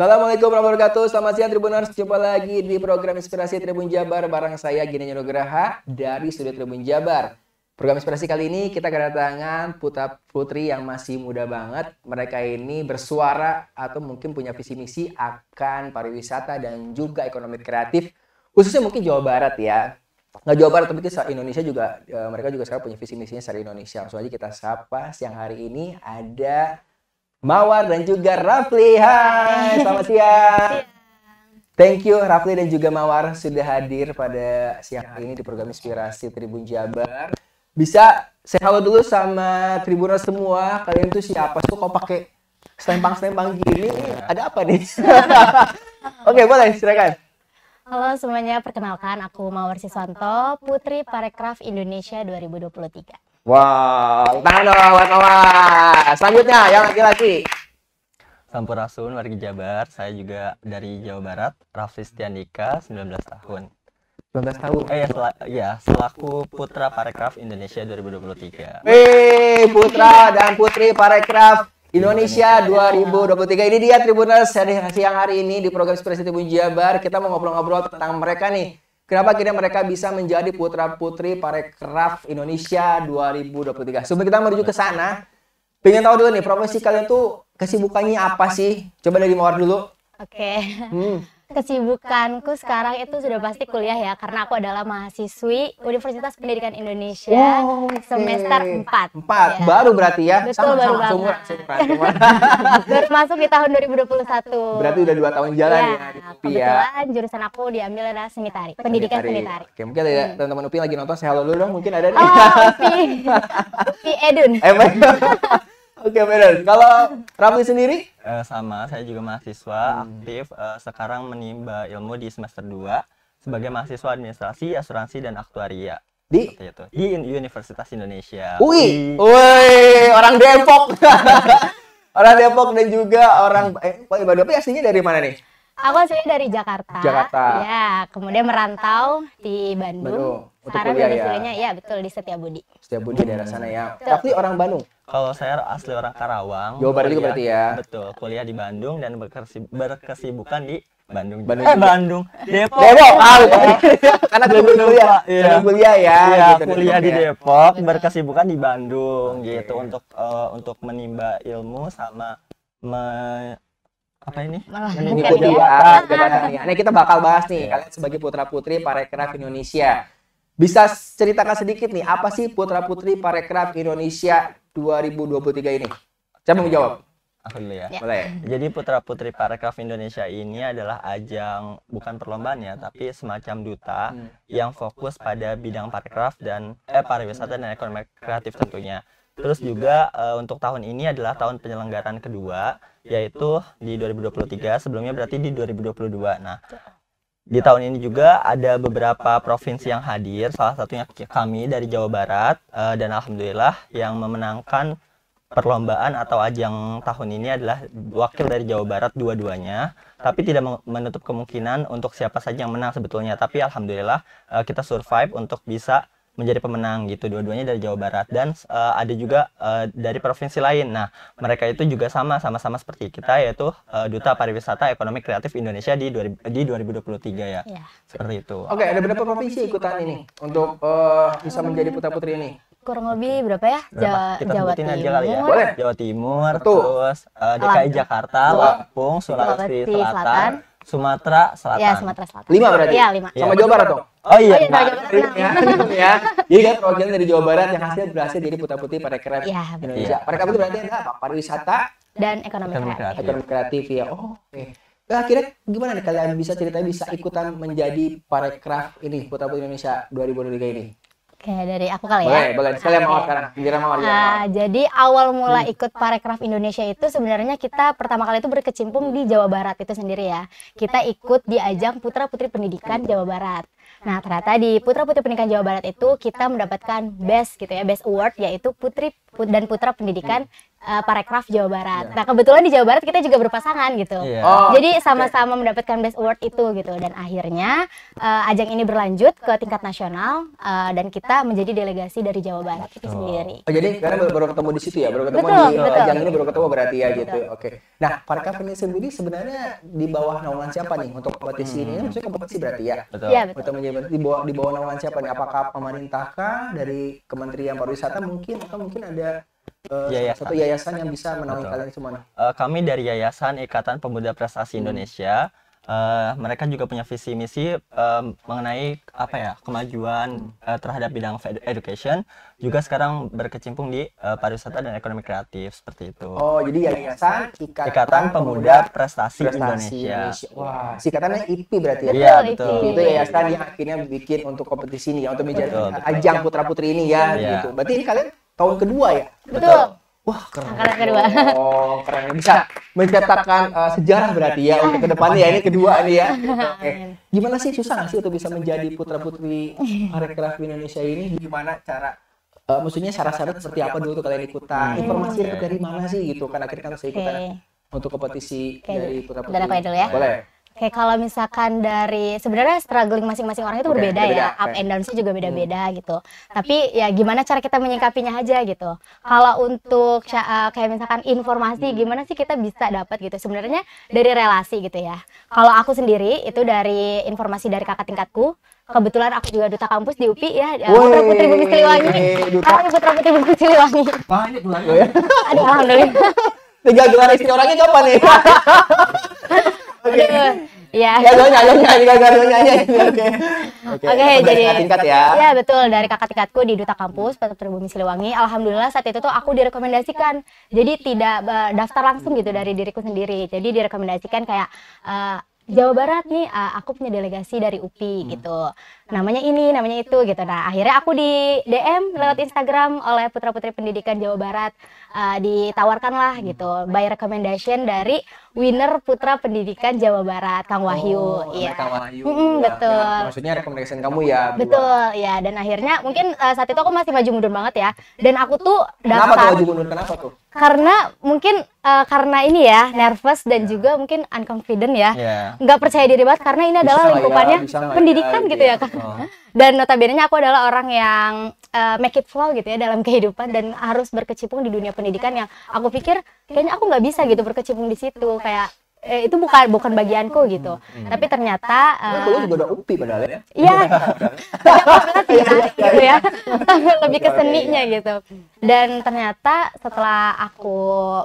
Assalamualaikum warahmatullahi wabarakatuh. Selamat siang Tribuners. Jumpa lagi di program Inspirasi Tribun Jabar barang saya Gina Nugraha dari Studio Tribun Jabar. Program Inspirasi kali ini kita kedatangan putra putri yang masih muda banget. Mereka ini bersuara atau mungkin punya visi misi akan pariwisata dan juga ekonomi kreatif khususnya mungkin Jawa Barat ya. Nggak Jawa Barat tapi kita Indonesia juga eh, mereka juga sekarang punya visi misinya secara Indonesia. Langsung aja kita sapa siang hari ini ada Mawar dan juga Rafli. Hai, selamat siang. Thank you Rafli dan juga Mawar sudah hadir pada siang hari ini di program Inspirasi Tribun Jabar. Bisa saya halo dulu sama Tribuners semua. Kalian tuh siapa sih kok pakai selempang-selempang gini? Ada apa nih? Oke, okay, boleh silakan. Halo semuanya, perkenalkan aku Mawar Siswanto, Putri Parekraf Indonesia 2023. Wow, tangan dong buat awas. Selanjutnya yang laki-laki. Sampurasun warga Jabar, saya juga dari Jawa Barat, Raffi Setianika, 19 tahun. 19 tahun. Eh, ya, sel ya, selaku Putra Parekraf Indonesia 2023. Wih, Putra dan Putri Parekraf Indonesia, 2023. Ini dia Tribuners siang hari ini di program Spesial Tribun Jabar. Kita mau ngobrol-ngobrol tentang mereka nih Kenapa akhirnya mereka bisa menjadi putra-putri parekraf Indonesia 2023? Sebelum kita menuju ke sana, pengen tahu dulu nih profesi kalian tuh kesibukannya apa sih? Coba dari Mawar dulu. Oke. Okay. Hmm kesibukanku sekarang itu sudah pasti kuliah ya karena aku adalah mahasiswi Universitas Pendidikan Indonesia oh, semester 4. 4 ya. baru berarti ya. Betul sama, baru sama, sama. baru masuk di tahun 2021. Berarti udah 2 tahun jalan iya, ya. ya kebetulan ya. jurusan aku diambil adalah seni tari, pendidikan seni tari. Oke, mungkin ada hmm. teman-teman UPI lagi nonton saya halo dulu dong mungkin ada nih. Oh, UPI. UPI Edun. Oke okay, benar. Kalau Rafli sendiri? Uh, sama, saya juga mahasiswa hmm. aktif. Uh, sekarang menimba ilmu di semester 2 sebagai mahasiswa administrasi, asuransi, dan aktuaria. Di? itu. Di Universitas Indonesia. UI? Woi, orang Depok. orang Depok dan juga orang... Eh, Mbak apa aslinya dari mana nih? Aku aslinya dari Jakarta. Jakarta. Ya, kemudian merantau di Bandung. Bandung. Untuk Sekarang kuliah ya. ya betul di Setiabudi. Setiabudi daerah sana ya. Tapi orang Bandung kalau saya asli orang Karawang. Jawa Barat juga berarti ya. Betul, kuliah di Bandung dan berkesibukan di Bandung. Eh, Bandung. Eh, Bandung. Depok. Depok. Ah, ya. Karena gue kuliah. Iya. kuliah ya. Iya, gitu, kuliah di ya. Depok, ya. berkesibukan di Bandung okay. gitu untuk uh, untuk menimba ilmu sama me apa ini? Nah, Mengikuti jabatan, Nah, kita bakal bahas nih iya. kalian sebagai putra-putri iya, parekraf Indonesia. Bisa ceritakan sedikit nih apa sih putra-putri parekraf Indonesia 2023 ini? Siapa mau jawab? Aku dulu ya. ya. Boleh. Ya? Jadi Putra Putri Parekraf Indonesia ini adalah ajang bukan perlombaan ya, tapi semacam duta hmm. yang fokus pada bidang parekraf dan eh pariwisata dan ekonomi kreatif tentunya. Terus juga uh, untuk tahun ini adalah tahun penyelenggaraan kedua yaitu di 2023 sebelumnya berarti di 2022. Nah, di tahun ini juga ada beberapa provinsi yang hadir, salah satunya kami dari Jawa Barat uh, dan alhamdulillah yang memenangkan perlombaan atau ajang tahun ini adalah wakil dari Jawa Barat dua-duanya, tapi tidak menutup kemungkinan untuk siapa saja yang menang sebetulnya. Tapi alhamdulillah uh, kita survive untuk bisa menjadi pemenang gitu dua-duanya dari Jawa Barat dan uh, ada juga uh, dari provinsi lain nah mereka itu juga sama sama-sama seperti kita yaitu uh, duta pariwisata ekonomi kreatif Indonesia di di 2023 ya, ya. seperti itu oke okay, ada berapa provinsi ikutan ini untuk uh, bisa menjadi putra putri ini kurang lebih okay. berapa ya berapa? Jawa kita Jawa ya. Timur aja lah ya. Boleh. Jawa Timur Betul. terus uh, DKI Alam. Jakarta Lampung Sulawesi Selatan, Selatan Sumatera Selatan. Iya, Sumatera Selatan. Lima berarti? Iya, lima. Sama ya. Jawa Barat dong? Oh iya. Oh, iya Jawa Barat. Iya. iya. Jadi kan perwakilan dari Jawa Barat yang hasil berhasil jadi putra putri Iya. ya, Indonesia. Pada kreatif berarti ada pariwisata dan ekonomi kreatif. Ekonomi kreatif ya. Oh, oke. Okay. Nah, akhirnya gimana nih kalian bisa cerita bisa ikutan menjadi parekraf ini putra putri Indonesia 2023 ini? Oke, dari aku kali boleh, ya. Boleh, boleh. Sekalian mawar sekarang. Biar mawar. Ah, jadi awal mula hmm. ikut Parekraf Indonesia itu sebenarnya kita pertama kali itu berkecimpung di Jawa Barat itu sendiri ya. Kita ikut di ajang Putra Putri Pendidikan Jawa Barat. Nah, ternyata di Putra Putri Pendidikan Jawa Barat itu kita mendapatkan best gitu ya, best award yaitu Putri dan Putra Pendidikan uh, Parekraf Jawa Barat. Yeah. Nah kebetulan di Jawa Barat kita juga berpasangan gitu. Yeah. Oh, Jadi sama-sama okay. mendapatkan Best Award itu gitu dan akhirnya uh, ajang ini berlanjut ke tingkat nasional uh, dan kita menjadi delegasi dari Jawa Barat itu oh. sendiri. Oh, jadi karena baru, baru ketemu di situ ya, baru ketemu betul, di betul. ajang ini baru ketemu berarti ya gitu. Oke. Okay. Nah Parekraf ini sendiri sebenarnya di bawah naungan siapa nih untuk kompetisi hmm. ini? Maksudnya kompetisi berarti ya? Betul. Ya, betul. menjadi di bawah di bawah naungan siapa nih? Apakah pemerintahkah? dari Kementerian Pariwisata mungkin atau mungkin ada uh, yayasan. satu yayasan yang bisa menaungi kalian semua? Uh, kami dari Yayasan Ikatan Pemuda Prestasi hmm. Indonesia. Uh, mereka juga punya visi misi uh, mengenai apa ya kemajuan uh, terhadap bidang education juga sekarang berkecimpung di uh, pariwisata dan ekonomi kreatif seperti itu. Oh jadi yayasan ikatan, ikatan pemuda, pemuda prestasi, prestasi Indonesia. Indonesia. Wah Ikatannya IP berarti ya? Iya betul. Itu yayasan yang akhirnya bikin untuk kompetisi ini ya untuk menjadi ajang putra putri ini ya, ya. gitu. Berarti ini kalian tahun kedua ya? Betul. Wah, keren. Angkatan kedua. Oh, keren. Bisa mencetakkan uh, sejarah berarti ya untuk kedepannya ya. Ini kedua nih ya. Okay. Gimana sih susah sih untuk bisa menjadi putra-putri parekraf Indonesia ini? Gimana cara Uh, maksudnya syarat-syarat seperti apa dulu tuh kalian ikutan hmm. informasi iya. dari mana sih gitu Karena akhirnya kan saya ikutan okay. untuk kompetisi okay. dari putra putri. Ya. Boleh. Oke, kalau misalkan dari sebenarnya struggling masing-masing orang itu okay, berbeda, beda, ya, up and down-nya juga beda-beda hmm. gitu. Tapi ya gimana cara kita menyikapinya aja gitu. Kalau untuk eh, kayak misalkan informasi hmm. gimana sih kita bisa dapat gitu. Sebenarnya dari relasi gitu ya. Kalau aku sendiri itu dari informasi dari kakak tingkatku, kebetulan aku juga duta kampus di UPI ya eh, putra putri bumi Siliwangi kami putra putri bumi Siliwangi banyak banget ya aduh alhamdulillah tiga gelar istri orangnya kapan nih ya? Oke. Iya. Ya gue nyanyi nyanyi nyanyi. Oke. Oke jadi. Tingkat ya. Ya betul dari kakak tingkatku di duta kampus Petup Terbumi Siliwangi. Alhamdulillah saat itu tuh aku direkomendasikan. Jadi tidak daftar langsung gitu dari diriku sendiri. Jadi direkomendasikan kayak uh, Jawa Barat nih eh, aku punya delegasi dari UPI hmm. gitu namanya ini namanya itu gitu nah akhirnya aku di DM lewat Instagram oleh putra putri pendidikan Jawa Barat uh, ditawarkan lah hmm, gitu by recommendation dari winner putra pendidikan Jawa Barat Kang oh, Wahyu. Iya. Oh, ya Kang Wahyu. Mm, ya, betul. Ya, maksudnya recommendation kamu ya. Gitu. Betul, dua. ya dan akhirnya mungkin uh, saat itu aku masih maju mundur banget ya. Dan aku tuh daftar Kenapa tuh maju mundur kenapa tuh? Karena mungkin uh, karena ini ya nervous dan yeah. juga mungkin unconfident ya. Yeah. percaya diri banget karena ini adalah ya, bisa lingkupannya ya, pendidikan ya, gitu ya, ya kan. Oh dan notabene aku adalah orang yang uh, make it flow gitu ya dalam kehidupan dan harus berkecimpung di dunia pendidikan yang aku pikir kayaknya aku nggak bisa gitu berkecimpung di situ kayak eh, itu bukan bukan bagianku gitu hmm. hmm. tapi ternyata uh, nah, juga udah upi padahal ya iya banyak banget ya gitu ya lebih ke seninya gitu dan ternyata setelah aku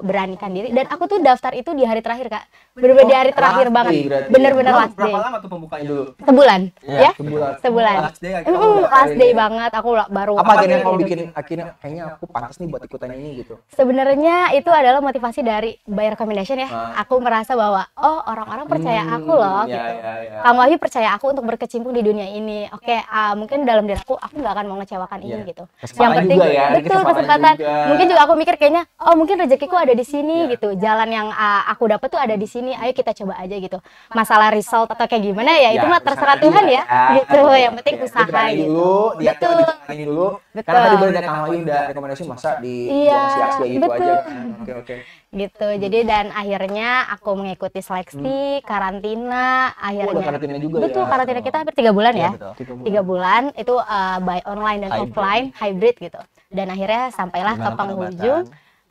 beranikan diri dan aku tuh daftar itu di hari terakhir kak bener-bener oh, di hari terakhir banget bener-bener last day berapa lama tuh pembukanya dulu sebulan ya, ya? sebulan sebulan last day, mm, last day iya. banget aku baru apa akhirnya kamu bikin akhirnya kayaknya aku pantas nih buat ikutan ini gitu sebenarnya itu adalah motivasi dari buyer recommendation ya ah. aku merasa bahwa oh orang-orang percaya hmm, aku loh ya, gitu ya, ya. kamu lagi percaya aku untuk berkecimpung di dunia ini oke okay, uh, mungkin dalam diriku aku aku nggak akan mau ngecewakan iya. gitu. ya. ini gitu yang penting ya. betul kesempatan, keberkatan juga. mungkin juga aku mikir kayaknya oh mungkin rezekiku ada di sini ya. gitu jalan yang uh, aku dapat tuh ada di sini ayo kita coba aja gitu masalah result atau kayak gimana ya, ya itu mah terserah Tuhan ya, ya. gitu ya. yang penting ya. usaha gitu dulu dia betul. Tuh, dulu betul. karena tadi udah datang lagi udah rekomendasi masa di iya, kasih gitu betul. aja oke oke gitu jadi dan akhirnya aku mengikuti seleksi hmm. karantina oh, akhirnya oh, karantina juga ya? betul ya. karantina kita hampir tiga bulan ya, ya betul. tiga bulan itu uh, by online dan hybrid. offline hybrid gitu dan akhirnya sampailah ke penghujung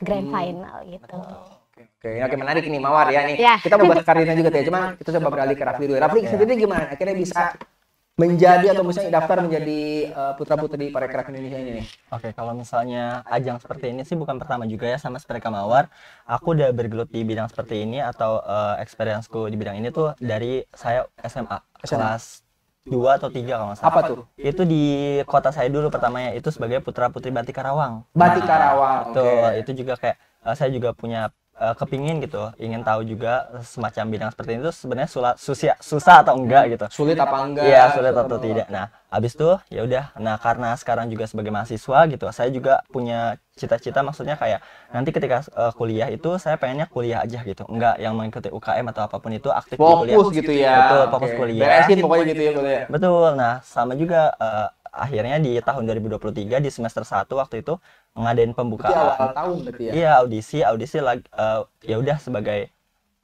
grand hmm. final gitu. oke, okay. oke okay, menarik nih Mawar ya nih. Yeah. Kita mau bahas karirnya juga ya, cuman kita coba beralih ke Rafli dulu. Rafli sendiri gimana? Akhirnya bisa menjadi atau misalnya daftar menjadi eh, putra putri parekraf Indonesia ini nih? Oke, okay, kalau misalnya ajang seperti ini sih bukan pertama juga ya sama seperti mawar. Aku udah bergelut di bidang seperti ini atau uh, eh, experienceku di bidang ini tuh dari saya SMA, SMA. kelas dua atau tiga kalau nggak salah. Apa tuh? Itu di kota saya dulu pertamanya itu sebagai putra putri batik Karawang. Batik nah, Karawang. Betul. Okay. Itu juga kayak eh, saya juga punya uh, kepingin gitu ingin tahu juga semacam bidang seperti itu sebenarnya sulat susia susah atau enggak gitu sulit apa enggak iya sulit atau tidak nah habis itu ya udah nah karena sekarang juga sebagai mahasiswa gitu saya juga punya cita-cita maksudnya kayak nanti ketika uh, kuliah itu saya pengennya kuliah aja gitu enggak yang mengikuti UKM atau apapun itu aktif fokus di kuliah gitu ya betul fokus okay. kuliah beresin pokoknya gitu ya kuliah ya. betul nah sama juga uh, akhirnya di tahun 2023 di semester 1 waktu itu ngadain pembukaan awal tahun berarti ya. Iya, audisi, audisi lag uh, ya udah sebagai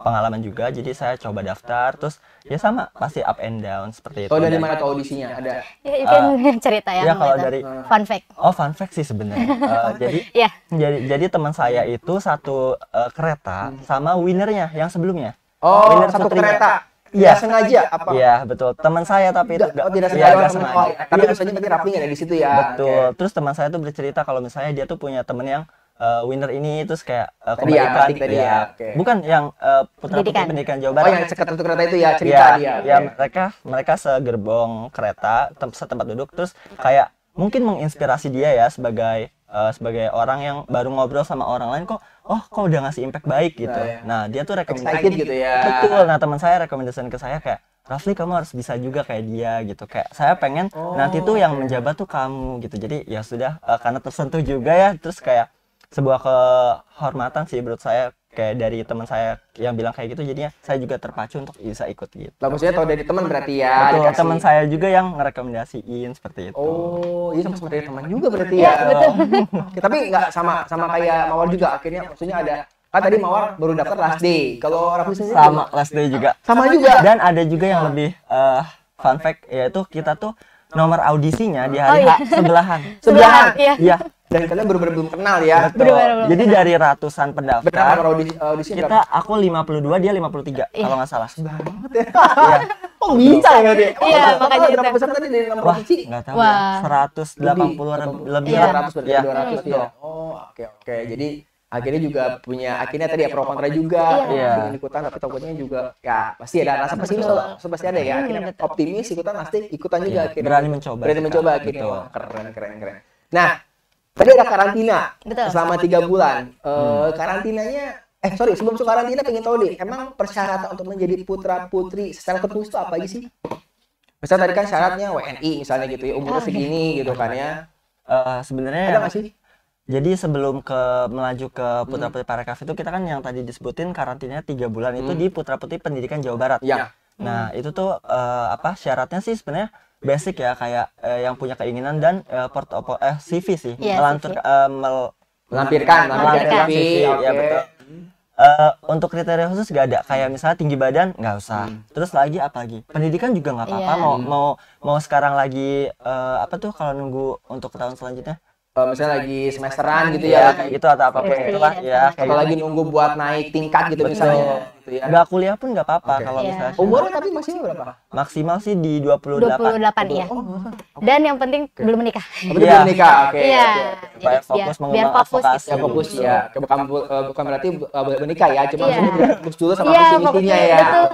pengalaman juga jadi saya coba daftar terus ya sama pasti up and down seperti itu. Oh dari mana tuh audisinya ada? Ya itu uh, cerita ya. Ya kalau dari ah. fun fact. Oh fun fact sih sebenarnya. uh, jadi yeah. jadi jadi teman saya itu satu uh, kereta hmm. sama winernya yang sebelumnya. Oh Winner satu kereta Iya, sengaja apa? Iya, betul. Teman saya tapi itu enggak, oh, tidak iya, sengaja. Ya, sengaja. Oh, tapi maksudnya iya. berarti rapinya ada di situ ya. Betul. Terus teman saya tuh bercerita kalau misalnya dia tuh punya temen yang uh, winner ini terus kayak uh, eh, kebaikan tadi ya, gitu tadi ya. ya. Okay. bukan yang uh, eh, putra pendidikan. pendidikan Jawa oh, Barat oh yang sekat satu kereta itu ya iya, cerita ya, dia ya mereka mereka segerbong kereta tem setempat duduk terus kayak mungkin menginspirasi dia ya sebagai uh, sebagai orang yang baru ngobrol sama orang lain kok oh kok udah ngasih impact baik gitu nah, ya. nah dia tuh rekomendasi gitu ya betul nah teman saya rekomendasikan ke saya kayak Rafli kamu harus bisa juga kayak dia gitu kayak saya pengen oh, nanti tuh yang menjabat tuh kamu gitu jadi ya sudah uh, karena tersentuh juga ya terus kayak sebuah kehormatan sih menurut saya kayak dari teman saya yang bilang kayak gitu jadinya saya juga terpacu untuk bisa ikut gitu. Lah maksudnya tahu dari teman berarti ya. Betul, teman saya juga yang ngerekomendasiin seperti itu. Oh, iya seperti teman juga iya, berarti ya. ya. Betul. Tapi nggak sama sama kayak Mawar juga akhirnya maksudnya ada Kan ah, tadi Mawar baru daftar last day. Kalau orang sendiri sama juga. last day juga. Sama juga. Dan ada juga yang lebih uh, fun fact yaitu kita tuh nomor audisinya di hari oh, iya. sebelahan. Sebelahan. iya, iya dan kalian baru belum kenal ya. Betul. Bener -bener Jadi kenal. dari ratusan pendaftar Benar, audisi, audisi kita berapa? aku 52 dia 53 eh. kalau nggak salah. Banget ya. iya. Oh bisa ya dia. Iya, oh, makanya berapa besar tadi dari nomor kunci? Enggak tahu. Ya. Wah. 180 lebih 100 200 ya. 200 ya. Oh, oke oke. Jadi akhirnya juga punya akhirnya tadi ya pro kontra juga iya. ingin iya. ikutan tapi takutnya juga ya pasti ada rasa pesimis so, pasti ada ya akhirnya hmm, optimis ikutan pasti ikutan juga iya. akhirnya berani mencoba berani mencoba gitu keren keren keren nah Tadi ada karantina Betul. selama tiga bulan. Eh, hmm. Uh, karantinanya eh sorry sebelum masuk karantina pengen tahu deh emang persyaratan untuk menjadi putra putri secara tertulis itu apa aja sih? Misal tadi kan syaratnya WNI misalnya gitu ya umurnya ah, segini gitu kan ya. Uh, sebenarnya ada nggak sih? Jadi sebelum ke melaju ke Putra Putri Parekraf itu kita kan yang tadi disebutin karantinanya tiga bulan hmm. itu di Putra Putri Pendidikan Jawa Barat. Ya. Nah hmm. itu tuh uh, apa syaratnya sih sebenarnya basic ya kayak eh, yang punya keinginan dan eh, opo, eh, eh CV sih yeah, melantur CV. Eh, mel melampirkan melampirkan CV, CV. Okay. ya betul Uh, untuk kriteria khusus gak ada kayak misalnya tinggi badan nggak usah hmm. terus lagi apa lagi pendidikan juga nggak apa-apa yeah. mau hmm. mau mau sekarang lagi uh, apa tuh kalau nunggu untuk tahun selanjutnya uh, misalnya lagi semesteran gitu, gitu ya, ya kayak gitu atau apapun kayak gitu lah ya kalau lagi nunggu buat naik tingkat gitu Betul. misalnya gitu ya nggak kuliah pun nggak apa-apa okay. kalau yeah. misalnya umurnya tapi masih berapa maksimal sih di 28 28 ya oh, okay. dan yang penting okay. belum menikah oh, iya. belum yeah. menikah oke okay. yeah. okay. biar fokus yeah. Gitu. biar fokus advokasi ya fokus ya bukan, eh, bukan berarti uh, menikah ya cuma yeah. fokus dulu sama yeah, misi-misinya ya Betul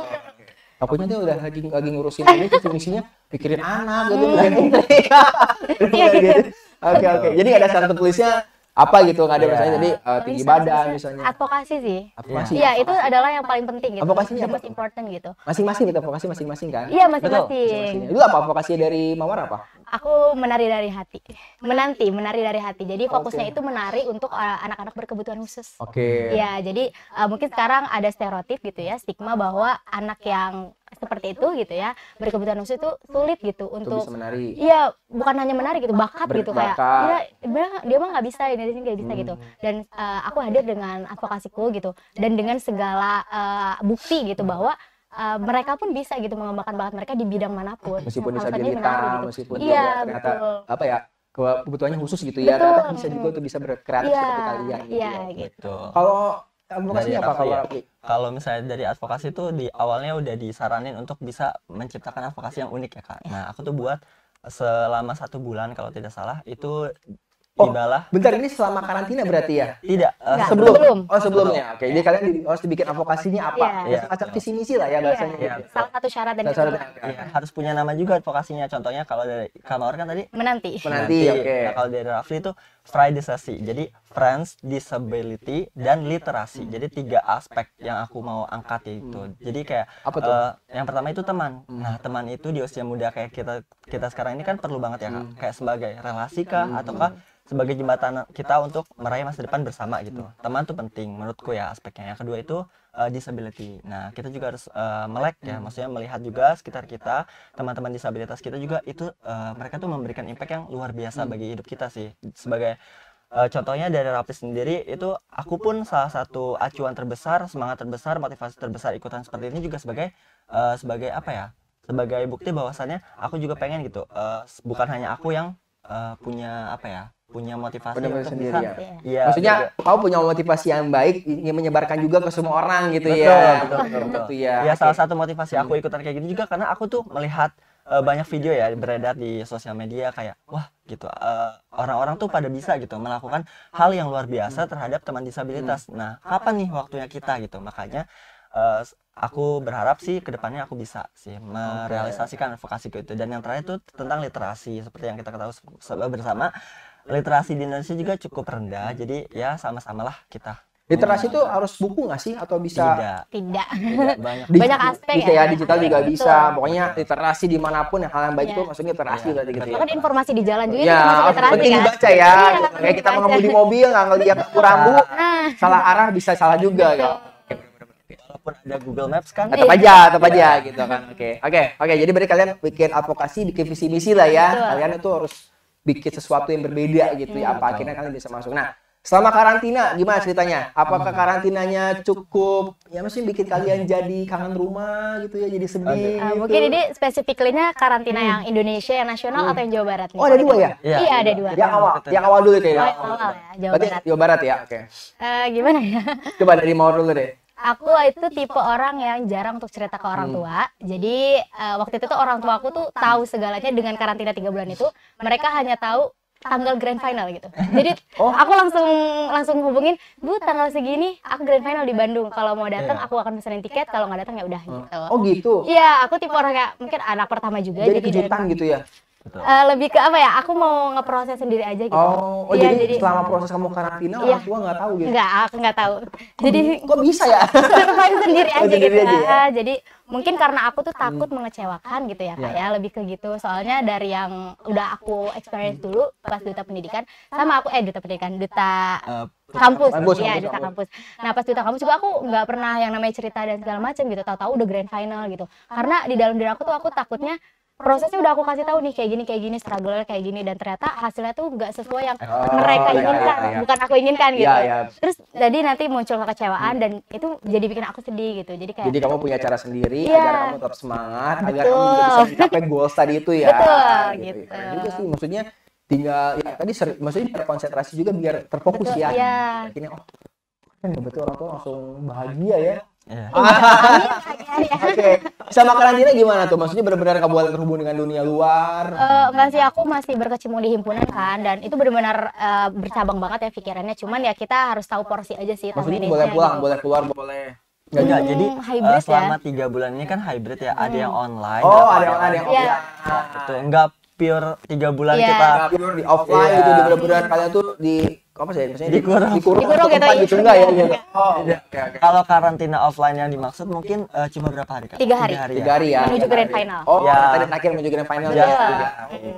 takutnya dia udah lagi lagi ngurusin ini terus misinya pikirin anak gitu pikirin iya. istri iya, gitu. Oke okay, gitu. oke. Okay. Jadi nggak ada syarat tertulisnya apa gitu nggak ada gitu. misalnya jadi uh, tinggi badan misalnya advokasi sih advokasi iya itu adalah yang paling penting gitu yang paling important gitu masing-masing gitu advokasi masing-masing kan iya masing-masing itu apa advokasi dari mawar apa aku menari dari hati menanti menari dari hati jadi fokusnya okay. itu menari untuk eh, anak-anak uh, berkebutuhan khusus oke okay. iya jadi uh, mungkin sekarang ada stereotip gitu ya stigma bahwa anak yang seperti itu gitu ya berkebutuhan khusus itu sulit gitu untuk bisa iya bukan hanya menarik gitu bakat Ber gitu kayak iya, dia dia mah nggak bisa ini sini nggak bisa gitu. hmm. gitu dan uh, aku hadir dengan advokasiku gitu dan dengan segala uh, bukti gitu hmm. bahwa Uh, mereka pun bisa gitu mengembangkan bakat mereka di bidang manapun. Meskipun disabilitas, menari, gitu. meskipun iya, ternyata betul. apa ya kebutuhannya khusus gitu ya, Betul. ternyata bisa juga tuh bisa berkreatif yeah, seperti iya. kalian gitu. Yeah, gitu. Kalau advokasi dari apa kalau ya? Kalau misalnya dari advokasi itu di awalnya udah disaranin untuk bisa menciptakan advokasi yang unik ya kak. Nah aku tuh buat selama satu bulan kalau tidak salah itu Oh, Ibalah. bentar ini selama karantina berarti ya? Tidak, uh, sebelum. sebelum. Oh, sebelumnya. Oke, okay. jadi kalian harus dibikin advokasinya apa? Yeah. Acak iya. visi misi lah ya bahasanya. Yeah. Yeah. Salah satu syarat dan syarat. Ya. Harus punya nama juga advokasinya. Contohnya kalau dari Kamar kan tadi menanti. Menanti, menanti. oke. Okay. Nah, kalau dari Rafli itu Friedisasi. Jadi friends, disability dan literasi. Jadi iya, tiga aspek yang aku mau angkat itu. Jadi kayak Apa tuh? Uh, yang pertama itu teman. Hmm. Nah, teman itu di usia muda kayak kita kita sekarang ini kan perlu banget ya hmm. Kayak sebagai relasi kah hmm. ataukah sebagai jembatan kita untuk meraih masa depan bersama gitu. Hmm. Teman tuh penting menurutku ya aspeknya. Yang kedua itu uh, disability. Nah, kita juga harus uh, melek ya, hmm. maksudnya melihat juga sekitar kita, teman-teman disabilitas kita juga itu uh, mereka tuh memberikan impact yang luar biasa hmm. bagi hidup kita sih. Sebagai uh, contohnya dari Rapi sendiri itu aku pun salah satu acuan terbesar, semangat terbesar, motivasi terbesar ikutan seperti ini juga sebagai uh, sebagai apa ya? Sebagai bukti bahwasannya aku juga pengen gitu. Uh, bukan hanya aku yang uh, punya apa ya? punya motivasi, punya motivasi sendiri bisa, ya. Iya. Maksudnya juga. Iya. kau punya motivasi yang baik ingin menyebarkan juga ke semua orang gitu betul, ya. Betul, betul, betul. betul ya. Ya salah satu motivasi aku hmm. ikutan kayak gini gitu juga karena aku tuh melihat uh, banyak video ya beredar di sosial media kayak wah gitu orang eh, orang-orang tuh pada bisa gitu melakukan hal yang luar biasa terhadap teman disabilitas. Hmm. Nah, kapan nih waktunya kita gitu. Makanya uh, aku berharap sih kedepannya aku bisa sih merealisasikan advokasi itu dan yang terakhir itu tentang literasi seperti yang kita ketahui bersama literasi di Indonesia juga cukup rendah jadi ya sama-samalah kita Literasi itu harus buku nggak sih atau bisa? Tidak. Tidak. banyak. Di, banyak aspek bisa, ya. digital juga bisa. Pokoknya literasi dimanapun yang hal yang baik ya. itu maksudnya literasi iya, gitu ya. gitu. Bahkan ya. informasi di jalan juga ya, itu literasi penting ya. dibaca ya. ya Kayak kita mengemudi mobil nggak ngeliat kurang rambu, nah. salah arah bisa salah juga ya. Walaupun ada Google Maps kan. Tetap aja, tetap aja gitu kan. Oke, oke, oke. Jadi berarti kalian bikin advokasi, bikin visi misi lah ya. Kalian itu harus bikin sesuatu yang berbeda gitu ya apa akhirnya kalian bisa masuk nah selama karantina gimana ceritanya apakah karantinanya cukup ya mungkin bikin kalian jadi kangen rumah gitu ya jadi sedih uh, gitu. mungkin ini spesifiknya karantina hmm. yang Indonesia yang nasional hmm. atau yang Jawa Barat nih oh ada dua ya iya, ya, ada iya. dua yang awal yang awal dulu ya, oh, yang awal ya Jawa Barat Jawa Barat ya oke okay. uh, eh, gimana ya coba dari mau dulu deh aku itu tipe orang yang jarang untuk cerita ke orang hmm. tua. Hmm. Jadi uh, waktu itu tuh orang tua aku tuh tahu segalanya dengan karantina tiga bulan itu. Mereka hanya tahu tanggal grand final gitu. Jadi oh. aku langsung langsung hubungin, "Bu, tanggal segini aku grand final di Bandung. Kalau mau datang yeah. aku akan pesenin tiket, kalau nggak datang ya udah." Hmm. Gitu. Oh, gitu. Iya, aku tipe orang kayak mungkin anak pertama juga jadi, jadi kejutan gitu ya. Uh, lebih ke apa ya? Aku mau ngeproses sendiri aja gitu. Oh, oh ya, jadi, jadi selama proses kamu karantina iya. orang tua nggak tahu gitu? Nggak, aku nggak tahu. Kok, oh, jadi kok bisa ya? Survive sendiri aja oh, gitu. Aja, ya? Eh, jadi mungkin karena aku tuh hmm. takut hmm. mengecewakan gitu ya kayak yeah. Ya. lebih ke gitu soalnya dari yang udah aku experience dulu pas duta pendidikan sama aku eh duta pendidikan duta uh, kampus, kampus ya duta kampus. Nah pas duta kampus juga aku nggak pernah yang namanya cerita dan segala macam gitu. Tahu-tahu udah grand final gitu. Karena di dalam diri aku tuh aku takutnya prosesnya udah aku kasih tahu nih kayak gini kayak gini struggle kayak gini dan ternyata hasilnya tuh nggak sesuai yang oh, mereka iya, iya inginkan iya, iya. bukan aku inginkan gitu iya, iya. terus jadi nanti muncul kekecewaan hmm. dan itu jadi bikin aku sedih gitu jadi kayak jadi kamu punya cara sendiri yeah. agar kamu tetap semangat betul. agar kamu bisa mencapai goals tadi itu ya betul gitu, iya gitu. Ya. sih maksudnya tinggal ya tadi seri, maksudnya terkonsentrasi juga biar terfokus betul, ya iya. akhirnya oh kan ya, betul orang tua langsung bahagia ya Yeah. Oh, iya, iya, iya. Oke. Sama karantina gimana tuh? Maksudnya benar-benar kamu terhubung dengan dunia luar? Uh, eh, enggak sih, aku masih berkecimpung di himpunan kan dan itu benar-benar uh, bercabang banget ya pikirannya. Cuman ya kita harus tahu porsi aja sih. Maksudnya boleh pulang, gitu. boleh keluar, boleh. Gak, hmm, gak. Eh, jadi hybrid uh, selama tiga ya? bulan ini kan hybrid ya, hmm. ada yang hmm. online, oh, ada yang online. Yeah. itu enggak pure tiga bulan yeah. kita. Enggak pure di offline yeah. gitu, benar-benar kalian tuh di apa sih maksudnya dikurung dikurung, dikurung gitu, gitu enggak ya, ya. Oh. Okay, okay. Iya, kalau karantina offline yang dimaksud mungkin uh, cuma berapa hari kan tiga hari tiga hari, tiga hari ya, ya? menuju grand final oh ya. tadi terakhir menuju grand final ya, ya.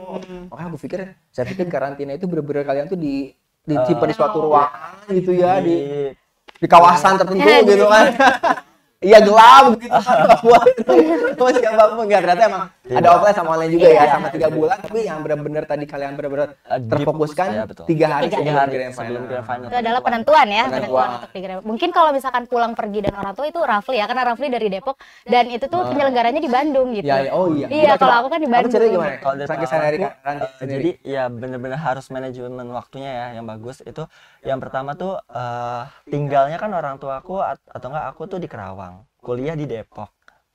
Oh. makanya aku pikir saya pikir karantina itu bener-bener kalian tuh di di uh, eh. di suatu ruangan gitu ya di di kawasan tertentu gitu kan Iya gelap gitu sama pun Gak ternyata emang iya. ada offline sama online juga ya iya. sama tiga bulan tapi yang bener-bener tadi kalian benar-benar ya, terfokuskan tiga hari tiga hari sebelum grand final. Itu adalah penentuan ya penentuan untuk di grand. Mungkin kalau misalkan pulang pergi dan orang tua itu Rafli ya karena Rafli dari Depok dan itu tuh ah. penyelenggaranya di Bandung gitu. Iya, iya. oh iya. Iya kalau aku kan di Bandung. cerita gimana? Kalau dari kan, kan eh, sendiri kan jadi ya bener-bener harus manajemen waktunya ya yang bagus itu yang pertama tuh eh, tinggalnya kan orang tua aku atau enggak aku tuh di Kerawang kuliah di Depok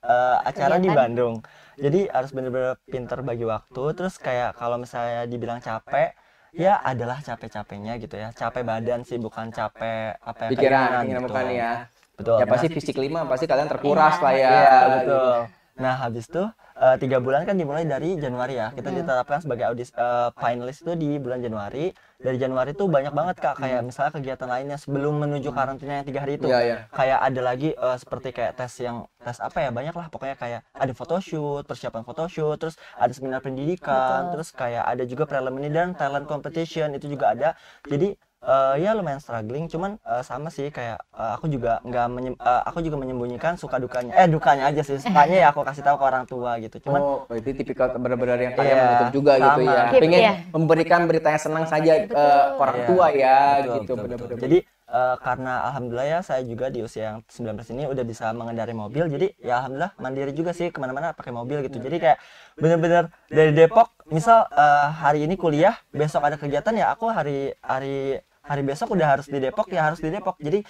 uh, acara di Bandung jadi harus bener-bener pinter bagi waktu terus kayak kalau misalnya dibilang capek ya adalah capek-capeknya gitu ya capek badan sih bukan capek apa yang pikiran gitu. bukan ya betul ya pasti nah, fisik lima pasti kalian terkuras iya, lah ya, Iya, gitu. betul nah habis tuh uh, tiga bulan kan dimulai dari Januari ya kita iya. ditetapkan sebagai audis uh, eh, finalis itu di bulan Januari dari Januari itu banyak banget kak kayak iya. misalnya kegiatan lainnya sebelum menuju iya. karantina yang tiga hari itu yeah, yeah. kayak ada lagi uh, seperti kayak tes yang tes apa ya banyak lah pokoknya kayak ada photoshoot persiapan photoshoot terus ada seminar pendidikan Betul. terus kayak ada juga preliminary dan talent competition itu juga ada jadi uh, ya lumayan struggling cuman uh, sama sih kayak uh, aku juga nggak uh, aku juga menyembunyikan suka dukanya eh dukanya aja sih sukanya ya aku kasih tahu ke orang tua gitu cuman oh itu tipikal benar-benar yang kalian yeah, menutup juga gitu sama. gitu ya pengen yeah. memberikan berita yang senang saja Uh, ke orang yeah, tua ya betul, gitu benar-benar jadi Uh, karena alhamdulillah ya saya juga di usia yang 19 ini udah bisa mengendarai mobil jadi ya alhamdulillah mandiri juga sih kemana-mana pakai mobil gitu jadi kayak bener-bener dari Depok misal uh, hari ini kuliah besok ada kegiatan ya aku hari hari hari besok udah harus di Depok ya harus di Depok jadi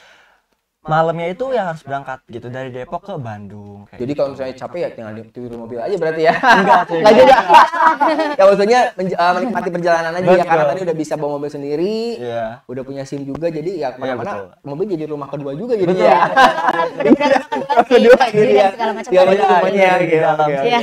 malamnya itu ya harus berangkat gitu dari Depok ke Bandung. Kayak jadi gitu. kalau misalnya capek ya tinggal di mobil aja berarti ya. Enggak, enggak jadi. ya maksudnya uh, menikmati perjalanan aja ya karena tadi udah bisa bawa mobil sendiri, yeah. udah punya SIM juga jadi ya mana mana yeah, mobil jadi rumah kedua juga gitu jadi ya. kedua jadi. ya. Iya banyak iya, iya, gitu. Iya.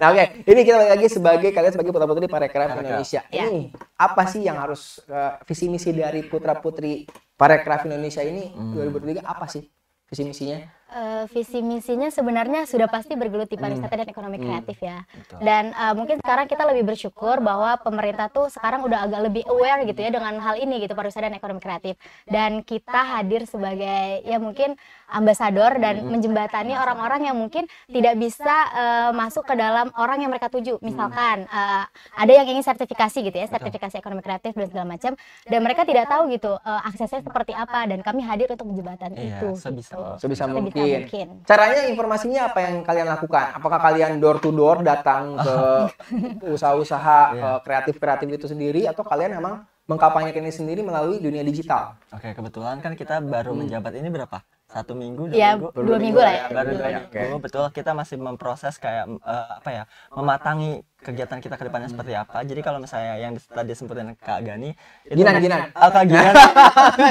Nah oke, ini kita balik lagi sebagai kalian sebagai putra putri para parekraf Indonesia. Ini apa sih yang ya? harus eh, visi misi dari putra putri Parekraf Indonesia ini hmm. 2023 apa sih visi misinya? uh, visi misinya sebenarnya sudah pasti bergelut di pariwisata hmm. dan ekonomi hmm. kreatif ya. Betul. Dan uh, mungkin sekarang kita lebih bersyukur bahwa pemerintah tuh sekarang udah agak lebih aware gitu ya dengan hal ini gitu pariwisata dan ekonomi kreatif. Dan kita hadir sebagai ya mungkin ambasador dan hmm. menjembatani orang-orang yang mungkin tidak bisa uh, masuk ke dalam orang yang mereka tuju. Hmm. Misalkan uh, ada yang ingin sertifikasi gitu ya, sertifikasi ekonomi kreatif dan segala macam dan mereka tidak tahu gitu uh, aksesnya seperti apa dan kami hadir untuk menjembatani iya, itu. Sebisa, gitu. sebisa, sebisa Iya, mungkin. mungkin. Caranya informasinya apa yang kalian lakukan? Apakah kalian door to door datang ke usaha-usaha iya. eh, kreatif-kreatif itu sendiri atau kalian memang mengkampanyekan ini sendiri melalui dunia digital? Oke, kebetulan kan kita baru hmm. menjabat ini berapa? satu minggu dua ya, minggu dua minggu, minggu lah ya baru dua minggu, minggu betul kita masih memproses kayak uh, apa ya mematangi kegiatan kita ke depannya seperti apa jadi kalau misalnya yang tadi sempurna Kak Gani itu Ginan Ginan ah, Kak Ginan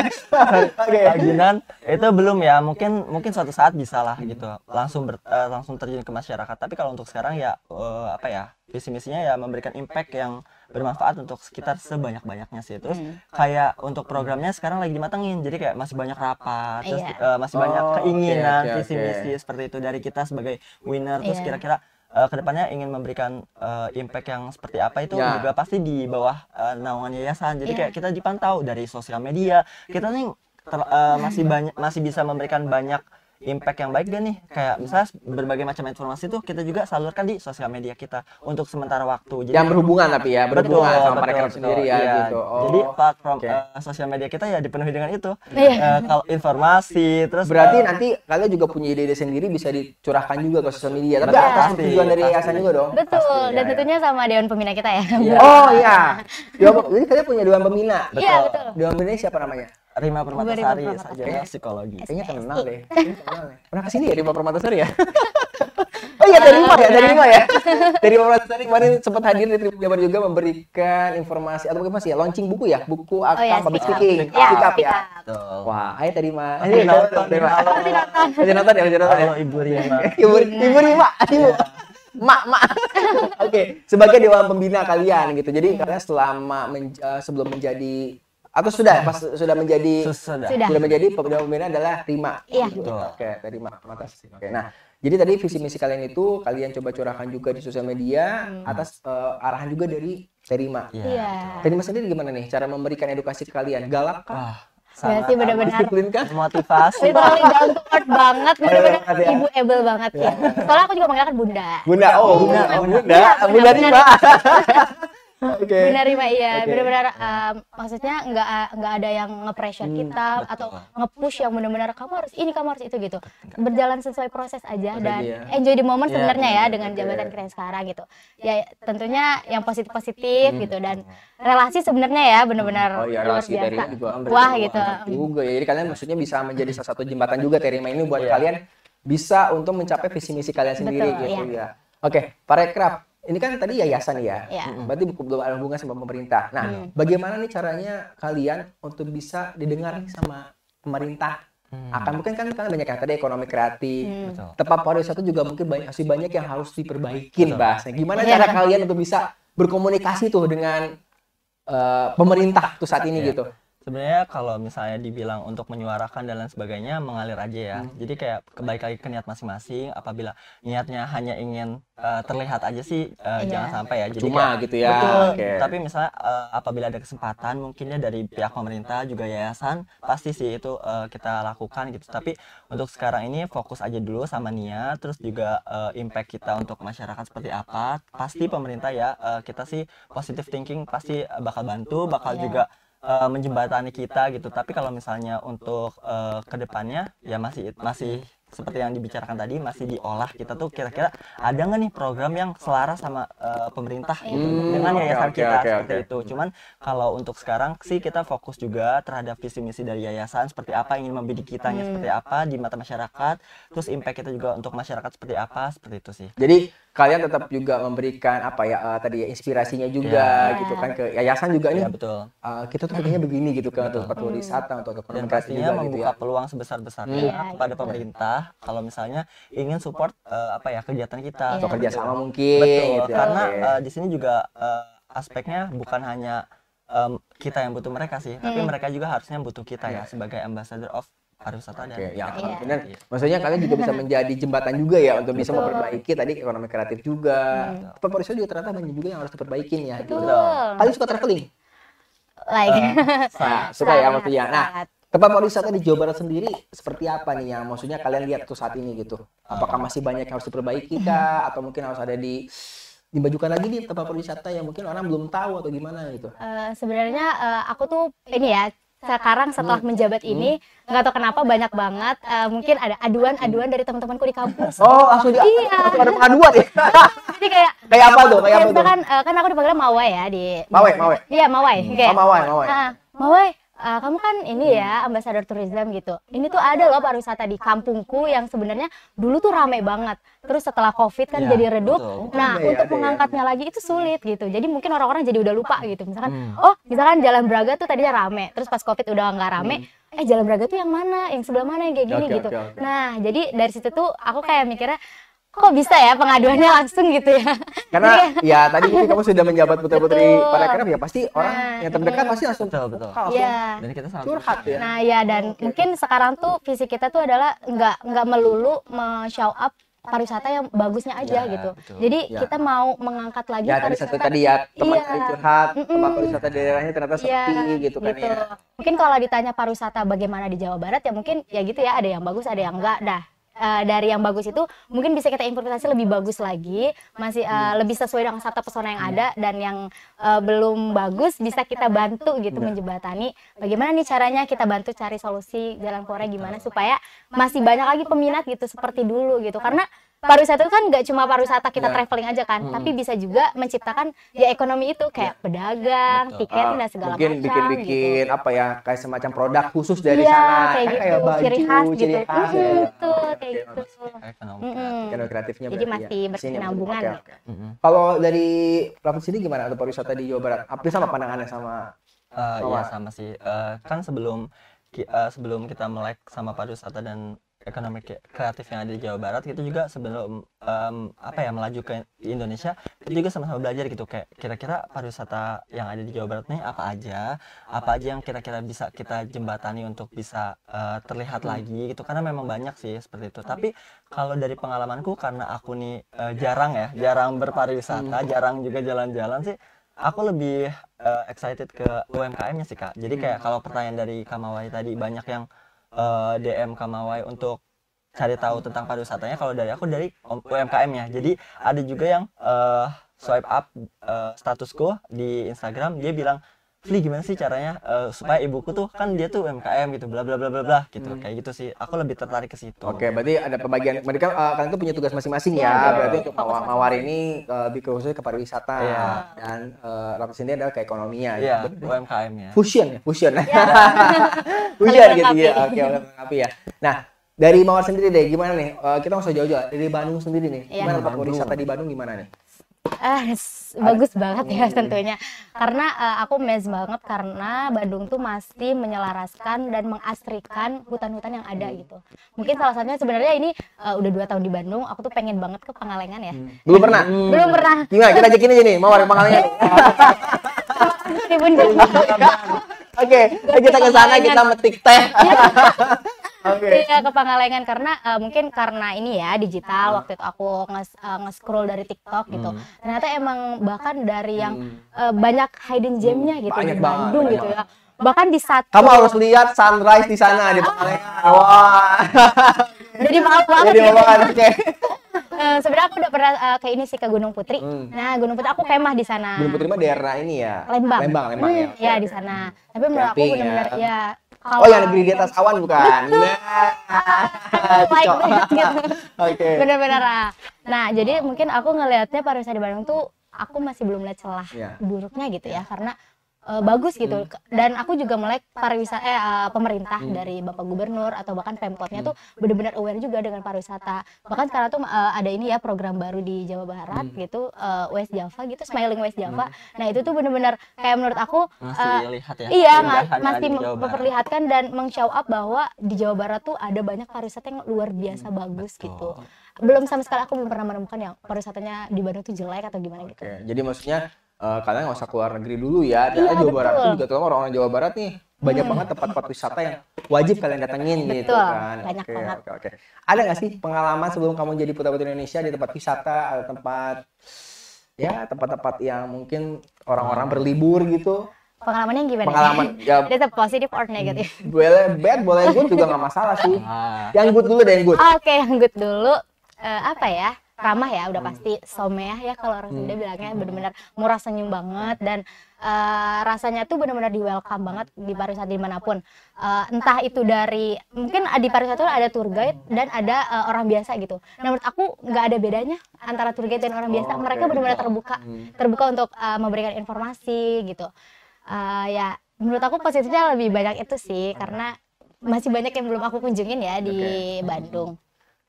Kak Ginan itu belum ya mungkin mungkin suatu saat bisa lah gitu langsung ber, uh, langsung terjun ke masyarakat tapi kalau untuk sekarang ya uh, apa ya visi misinya ya memberikan impact yang bermanfaat untuk sekitar sebanyak-banyaknya sih terus hmm. kayak untuk programnya sekarang lagi dimatengin jadi kayak masih banyak rapat terus yeah. Iya. uh, masih oh, banyak keinginan okay, okay, visi misi seperti itu dari kita sebagai winner terus iya. kira-kira yeah uh, kedepannya ingin memberikan uh, impact yang seperti apa itu yeah. juga pasti di bawah uh, naungan yayasan jadi yeah. kayak kita dipantau dari sosial media kita nih uh, masih banyak masih bisa memberikan banyak Iya, impact yang gitu. baik dia nih kayak gitu. misalnya berbagai macam informasi tuh kita juga salurkan di sosial media kita untuk sementara waktu jadi yang berhubungan tapi ya berhubungan betul, sama mereka sendiri ya ya gitu oh, jadi platform okay. uh, eh, sosial media kita ya dipenuhi dengan itu uh, kalau informasi terus berarti uh, nanti kalian juga punya ide-ide sendiri bisa dicurahkan juga ke sosial media tapi betul, atas pasti, tujuan dari yayasan juga dong betul pasti, dan ya, tentunya ya. sama dewan pembina kita ya oh iya dewan, jadi kalian punya dewan pembina betul, Yeah, betul. dewan pembina siapa namanya Rima Permatasari, sarjana psikologi. Kayaknya kenal deh. Pernah kesini ya Rima Permatasari ya? oh iya dari Rima ya, dari Rima ya. Dari Rima Permatasari kemarin sempat hadir di Tribun Jabar juga memberikan informasi atau sih ya, launching buku ya, buku oh iya, akan public speaking, iya, speak up ya. Wah, ayo dari Rima. Ayo nonton, Rima. Ayo nonton ya, ayo nonton ya? Ibu Rima. Ibu Ibu Rima, Ibu. Iya. Mak, mak. Oke, sebagai dewan pembina kalian gitu. Jadi kalian selama sebelum menjadi Aku sudah pas sudah menjadi sudah, sudah. sudah menjadi pemuda pemimpin adalah terima Iya. Gitu. Oke, terima kasih Oke. Nah, jadi tadi visi misi kalian itu kalian coba curahkan juga di sosial media hmm. atas uh, arahan juga dari Terima. Iya. Yeah. Iya. Terima sendiri gimana nih cara memberikan edukasi ke kalian? Galak kah? Ah. Sangat Berarti benar-benar disiplin kan? Motivasi. Literally banget, iya, benar-benar ya. ibu able banget ya. Soalnya aku juga panggilnya bunda. Bunda, oh bunda, oh, bunda, bunda, bunda, bunda, bunda, bunda, bunda, bunda, bunda, bunda, bunda, bunda, bunda, bunda okay. menerima iya okay. benar-benar uh, maksudnya nggak nggak ada yang nge-pressure hmm, kita betul. atau nge-push yang benar-benar kamu harus ini kamu harus itu gitu berjalan sesuai proses aja dan ya. enjoy the moment iya, sebenarnya yeah, ya dengan okay. jabatan kita sekarang gitu ya tentunya yang positif positif hmm. gitu dan relasi sebenarnya ya benar-benar hmm. oh, iya, luar biasa dari kan juga, wah gitu juga ya jadi kalian maksudnya bisa menjadi salah satu jembatan juga terima ini buat yeah. kalian bisa untuk mencapai visi misi kalian sendiri Betul, gitu iya. ya oke okay, parekraf ini kan tadi yayasan ya, ya. Hmm, berarti belum ada hubungan sama pemerintah. Nah, hmm. bagaimana nih caranya kalian untuk bisa didengar sama pemerintah? Hmm. Akan mungkin kan kan banyak yang tadi ekonomi kreatif, hmm. tempat pariwisata juga mungkin banyak masih banyak yang harus diperbaikin bahasanya. Gimana ya. cara kalian untuk bisa berkomunikasi tuh dengan uh, pemerintah tuh saat ini ya. gitu? sebenarnya kalau misalnya dibilang untuk menyuarakan dan lain sebagainya mengalir aja ya hmm. jadi kayak kebaikan lagi ke niat masing-masing apabila niatnya hanya ingin uh, terlihat aja sih uh, eh, yeah. jangan sampai ya cuma gitu ya betul okay. tapi misalnya uh, apabila ada kesempatan mungkinnya dari pihak pemerintah juga yayasan pasti sih itu uh, kita lakukan gitu tapi untuk sekarang ini fokus aja dulu sama niat terus juga uh, impact kita untuk masyarakat seperti apa pasti pemerintah ya uh, kita sih positive thinking pasti bakal bantu bakal yeah. juga uh, menjembatani kita gitu. Tapi kalau misalnya untuk uh, eh, kedepannya ya masih masih seperti yang dibicarakan tadi masih diolah kita tuh kira-kira ada nggak nih program yang selaras sama uh, pemerintah gitu hmm. dengan yayasan okay, kita okay, seperti okay. itu. Cuman kalau untuk sekarang sih kita fokus juga terhadap visi misi dari yayasan seperti apa ingin membidik kita, hmm. seperti apa di mata masyarakat, terus impact kita juga untuk masyarakat seperti apa seperti itu sih. Jadi kalian tetap juga memberikan apa ya uh, tadi ya, ya inspirasinya juga yeah. Gitu, gitu kan, kan ke yayasan juga nih. Yeah, betul. Uh, kita tuh kayaknya begini gitu kan untuk tempat wisata untuk komunikasi juga gitu membuka gitu ya. peluang sebesar-besarnya Yeah, kepada iya. pemerintah kalau misalnya ingin support uh, apa ya kegiatan kita. Atau iya. kerjasama mungkin. Betul. Gitu, ya. karena okay. uh, eh, di sini juga uh, aspeknya bukan hanya um, kita yang butuh mereka sih, hmm. tapi mereka juga harusnya butuh kita ya iya. sebagai ambassador of harus dan okay, ya, iya. maksudnya kalian juga bisa iya. menjadi jembatan juga ya untuk bisa memperbaiki tadi ekonomi kreatif juga hmm. tempat pariwisata juga ternyata banyak juga yang harus diperbaikin ya gitu. Betul. gitu kalian suka traveling like uh, nah, suka ya maksudnya nah tempat pariwisata di Jawa Barat sendiri seperti apa nih yang maksudnya kalian lihat tuh saat ini gitu apakah masih banyak yang harus diperbaiki kah atau mungkin harus ada di dimajukan lagi di tempat pariwisata yang mungkin orang belum tahu atau gimana gitu? Uh, sebenarnya uh, aku tuh ini ya sekarang hmm. setelah menjabat hmm. ini nggak tahu kenapa banyak banget uh, mungkin ada aduan-aduan dari teman-temanku di kampus. Oh, langsung iya. ada pengaduan ya. Jadi kayak kayak apa tuh? Kayak apa tuh? Kan kan aku dipanggil Mawai ya di Mawai, Mawai. Iya, Mawai. Hmm. Kayak, oh, Mawai, Mawai. Uh, Mawai, uh, kamu kan ini ya hmm. ambassador tourism gitu. Ini tuh ada loh pariwisata di kampungku yang sebenarnya dulu tuh ramai banget. Terus setelah covid kan ya, jadi redup. Betul. Nah ada, untuk ada, ya. mengangkatnya ada. lagi itu sulit gitu. Jadi mungkin orang-orang jadi udah lupa gitu. Misalkan hmm. oh misalkan Jalan Braga tuh tadinya rame. Terus pas covid udah nggak rame. Hmm eh Jalan Braga tuh yang mana, yang sebelah mana yang kayak gini okay, gitu. Okay, okay. Nah, jadi dari situ tuh aku kayak mikirnya kok bisa ya pengaduannya langsung gitu ya karena ya tadi kamu sudah menjabat putra putri para kerap ya pasti orang nah, yang terdekat pasti langsung betul betul ya. dan kita sangat curhat ya nah ya dan okay. mungkin sekarang tuh visi kita tuh adalah nggak nggak melulu show up pariwisata yang bagusnya aja ya, gitu. Betul. Jadi ya. kita mau mengangkat lagi ya, pariwisata. Tadi satu tadi ya tempat iya. curhat, tempat pariwisata daerahnya ternyata iya, sepi ya, gitu kan gitu. ya. Mungkin kalau ditanya pariwisata bagaimana di Jawa Barat ya mungkin ya gitu ya ada yang bagus ada yang enggak dah uh, dari yang bagus itu mungkin bisa kita improvisasi lebih bagus lagi masih uh, lebih sesuai dengan satu pesona yang iya. ada dan yang uh, belum bagus bisa kita bantu gitu Benar. Iya. menjebatani bagaimana nih caranya kita bantu cari solusi jalan keluarnya gimana supaya masih banyak lagi peminat gitu seperti dulu gitu karena pariwisata itu kan nggak cuma pariwisata kita yeah. traveling aja kan, hmm. tapi bisa juga menciptakan ya ekonomi itu kayak yeah. pedagang, Betul. tiket dan ah, segala mungkin macam. Mungkin bikin-bikin gitu. apa ya kayak semacam produk khusus dari yeah, sana, kayak, gitu, kayak baju, ciri khas gitu. Ciri khas, mm -hmm, ya. Betul, kayak gitu. mm-hmm. kreatifnya Jadi ya. masih ya. berkesinambungan. Okay, okay. mm-hmm. Kalau dari provinsi ini gimana atau pariwisata di Jawa Barat? Apa sama pandangannya sama? Uh, ya sama sih. Uh, kan sebelum uh, sebelum kita melek sama pariwisata dan ekonomi kreatif yang ada di Jawa Barat kita juga sebelum um, apa ya melaju ke Indonesia itu juga sama-sama belajar gitu kayak kira-kira pariwisata yang ada di Jawa Barat nih apa aja apa aja yang kira-kira bisa kita jembatani untuk bisa uh, terlihat lagi gitu karena memang banyak sih seperti itu tapi kalau dari pengalamanku karena aku nih uh, jarang ya jarang berpariwisata hmm. jarang juga jalan-jalan sih aku lebih uh, excited ke UMKM-nya sih kak jadi kayak hmm. kalau pertanyaan dari Kamawai tadi banyak yang uh, eh, DM Kamawai untuk cari tahu tentang pariwisatanya kalau dari aku dari umkm ya. Jadi ada juga yang uh, swipe up uh, statusku di Instagram dia bilang Fli gimana sih caranya uh, supaya ibuku tuh kan dia tuh UMKM gitu bla bla bla bla bla gitu hmm. kayak gitu sih aku lebih tertarik ke situ oke okay, berarti ada pembagian mereka uh, eh, kalian tuh punya tugas masing-masing ya yeah. berarti untuk mawar, mawar ini uh, lebih khususnya ke pariwisata yeah. dan uh, lapis ini adalah ke yeah, ya UMKM ya fusion ya fusion yeah. fusion gitu ya oke okay, ya nah dari mawar sendiri deh gimana nih uh, kita nggak usah jauh-jauh dari Bandung sendiri nih yeah. gimana pariwisata di Bandung gimana nih Eh, bagus banget ya tentunya. Karena uh, aku mes banget karena Bandung tuh masih menyelaraskan dan mengastrikan hutan-hutan yang ada gitu. Mungkin salah satunya sebenarnya ini uh, udah dua tahun di Bandung, aku tuh pengen banget ke Pangalengan ya. Hmm. Belum pernah. Hmm. Belum pernah. Gimana kita ajakin aja nih, mau ke Pangalengan. Oke, okay, kita ke sana kita metik teh. Iya okay. Iya, iya, ke Pangalengan karena uh, mungkin karena ini ya digital hmm. waktu itu aku nge, uh, eh, nge dari TikTok gitu hmm. ternyata emang bahkan dari yang hmm. uh, banyak hidden gemnya gitu banyak di Bandung banget, gitu ya bahkan di saat kamu harus lihat sunrise di sana di Pangalengan ah. wah wow. jadi maaf banget jadi ya. maaf banget oke okay. sebenarnya aku udah pernah uh, ke ini sih ke Gunung Putri. Hmm. Nah, Gunung Putri aku kemah di sana. Gunung Putri mah daerah ini ya. Lembang. Lembang, Lembang hmm, ya. Iya, okay. di sana. Tapi menurut aku benar-benar ya. ya awan. Oh, yang negeri di atas awan bukan? Nah. banget gitu. Oke. benar Bener-bener. Nah. nah, jadi mungkin aku ngelihatnya pariwisata di Bandung tuh aku masih belum lihat celah yeah. buruknya gitu ya karena uh, bagus gitu hmm. dan aku juga melek pariwisata eh uh, pemerintah hmm. dari bapak gubernur atau bahkan pemkotnya hmm. tuh benar-benar aware juga dengan pariwisata bahkan sekarang tuh uh, ada ini ya program baru di Jawa Barat hmm. gitu uh, West Java gitu Smiling West Java hmm. nah itu tuh benar-benar kayak menurut aku masih uh, ya iya Keindahan masih memperlihatkan dan mengshow up bahwa di Jawa Barat tuh ada banyak pariwisata yang luar biasa hmm. bagus Betul. gitu belum sama sekali aku belum pernah menemukan yang pariwisatanya di Bandung tuh jelek atau gimana okay. gitu jadi maksudnya uh, eh, kalian nggak usah keluar negeri dulu ya. Karena iya, Jawa betul. Barat itu juga terutama orang-orang Jawa Barat nih banyak banget tempat-tempat wisata yang wajib kalian datengin gitu betul. gitu kan. Banyak oke, banget. Oke, oke. Ada nggak sih pengalaman sebelum kamu jadi putra putri Indonesia di tempat wisata atau tempat ya tempat-tempat yang mungkin orang-orang berlibur gitu? Pengalamannya gimana? Pengalaman ya. Itu positif or negatif? Boleh bad, boleh good juga nggak masalah sih. Ah. Yang good dulu deh, yang good. Oke, okay, yang good dulu. Uh, apa ya? ramah ya udah hmm. pasti someh ya kalau orang Sunda hmm. bilangnya benar-benar murah senyum banget dan uh, rasanya tuh benar-benar di welcome banget di pariwisata dimanapun uh, entah itu dari mungkin di pariwisata ada tour guide dan ada uh, orang biasa gitu nah menurut aku nggak ada bedanya antara tour guide dan orang biasa oh, okay. mereka benar-benar terbuka hmm. terbuka untuk uh, memberikan informasi gitu uh, ya menurut aku positifnya lebih banyak itu sih karena masih banyak yang belum aku kunjungin ya di okay. Bandung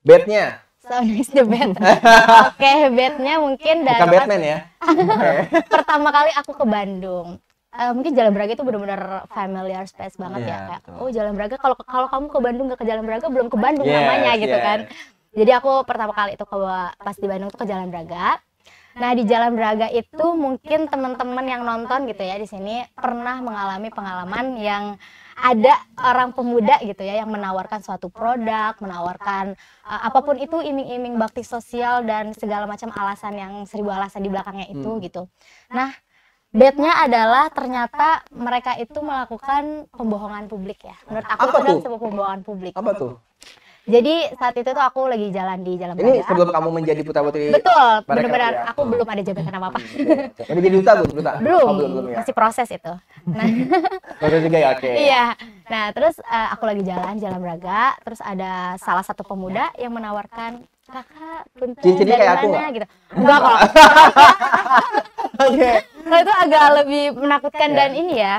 bednya Sound is the bed. Oke, okay, bednya mungkin dari Bukan Batman ya. pertama kali aku ke Bandung. Uh, mungkin Jalan Braga itu benar-benar familiar space banget yeah, ya iya, kayak betul. oh Jalan Braga kalau kalau kamu ke Bandung gak ke Jalan Braga belum ke Bandung yes, namanya gitu yes. gitu kan. Jadi aku pertama kali itu ke pas di Bandung tuh ke Jalan Braga. Nah, di Jalan Braga itu mungkin teman-teman yang nonton gitu ya di sini pernah mengalami pengalaman yang ada orang pemuda gitu ya yang menawarkan suatu produk, menawarkan uh, apapun itu iming-iming bakti sosial dan segala macam alasan yang seribu alasan di belakangnya itu hmm. gitu. Nah, bednya adalah ternyata mereka itu melakukan pembohongan publik ya. Menurut aku apa itu adalah sebuah pembohongan publik. Apa tuh? Jadi saat itu tuh aku lagi jalan di Jalan Ini Ini sebelum kamu menjadi putra putri. Betul, benar-benar ya. aku belum ada jabatan apa apa. Udah jadi duta belum? Duta. Belum, oh, belum, ya. masih proses itu. Nah, proses juga ya, oke. Okay. Iya. Nah, terus uh, aku lagi jalan Jalan Braga, terus ada salah satu pemuda yang menawarkan kakak punten Cincin dari kayak mana aku gitu enggak kok oke nah, itu agak lebih menakutkan yeah. dan ini ya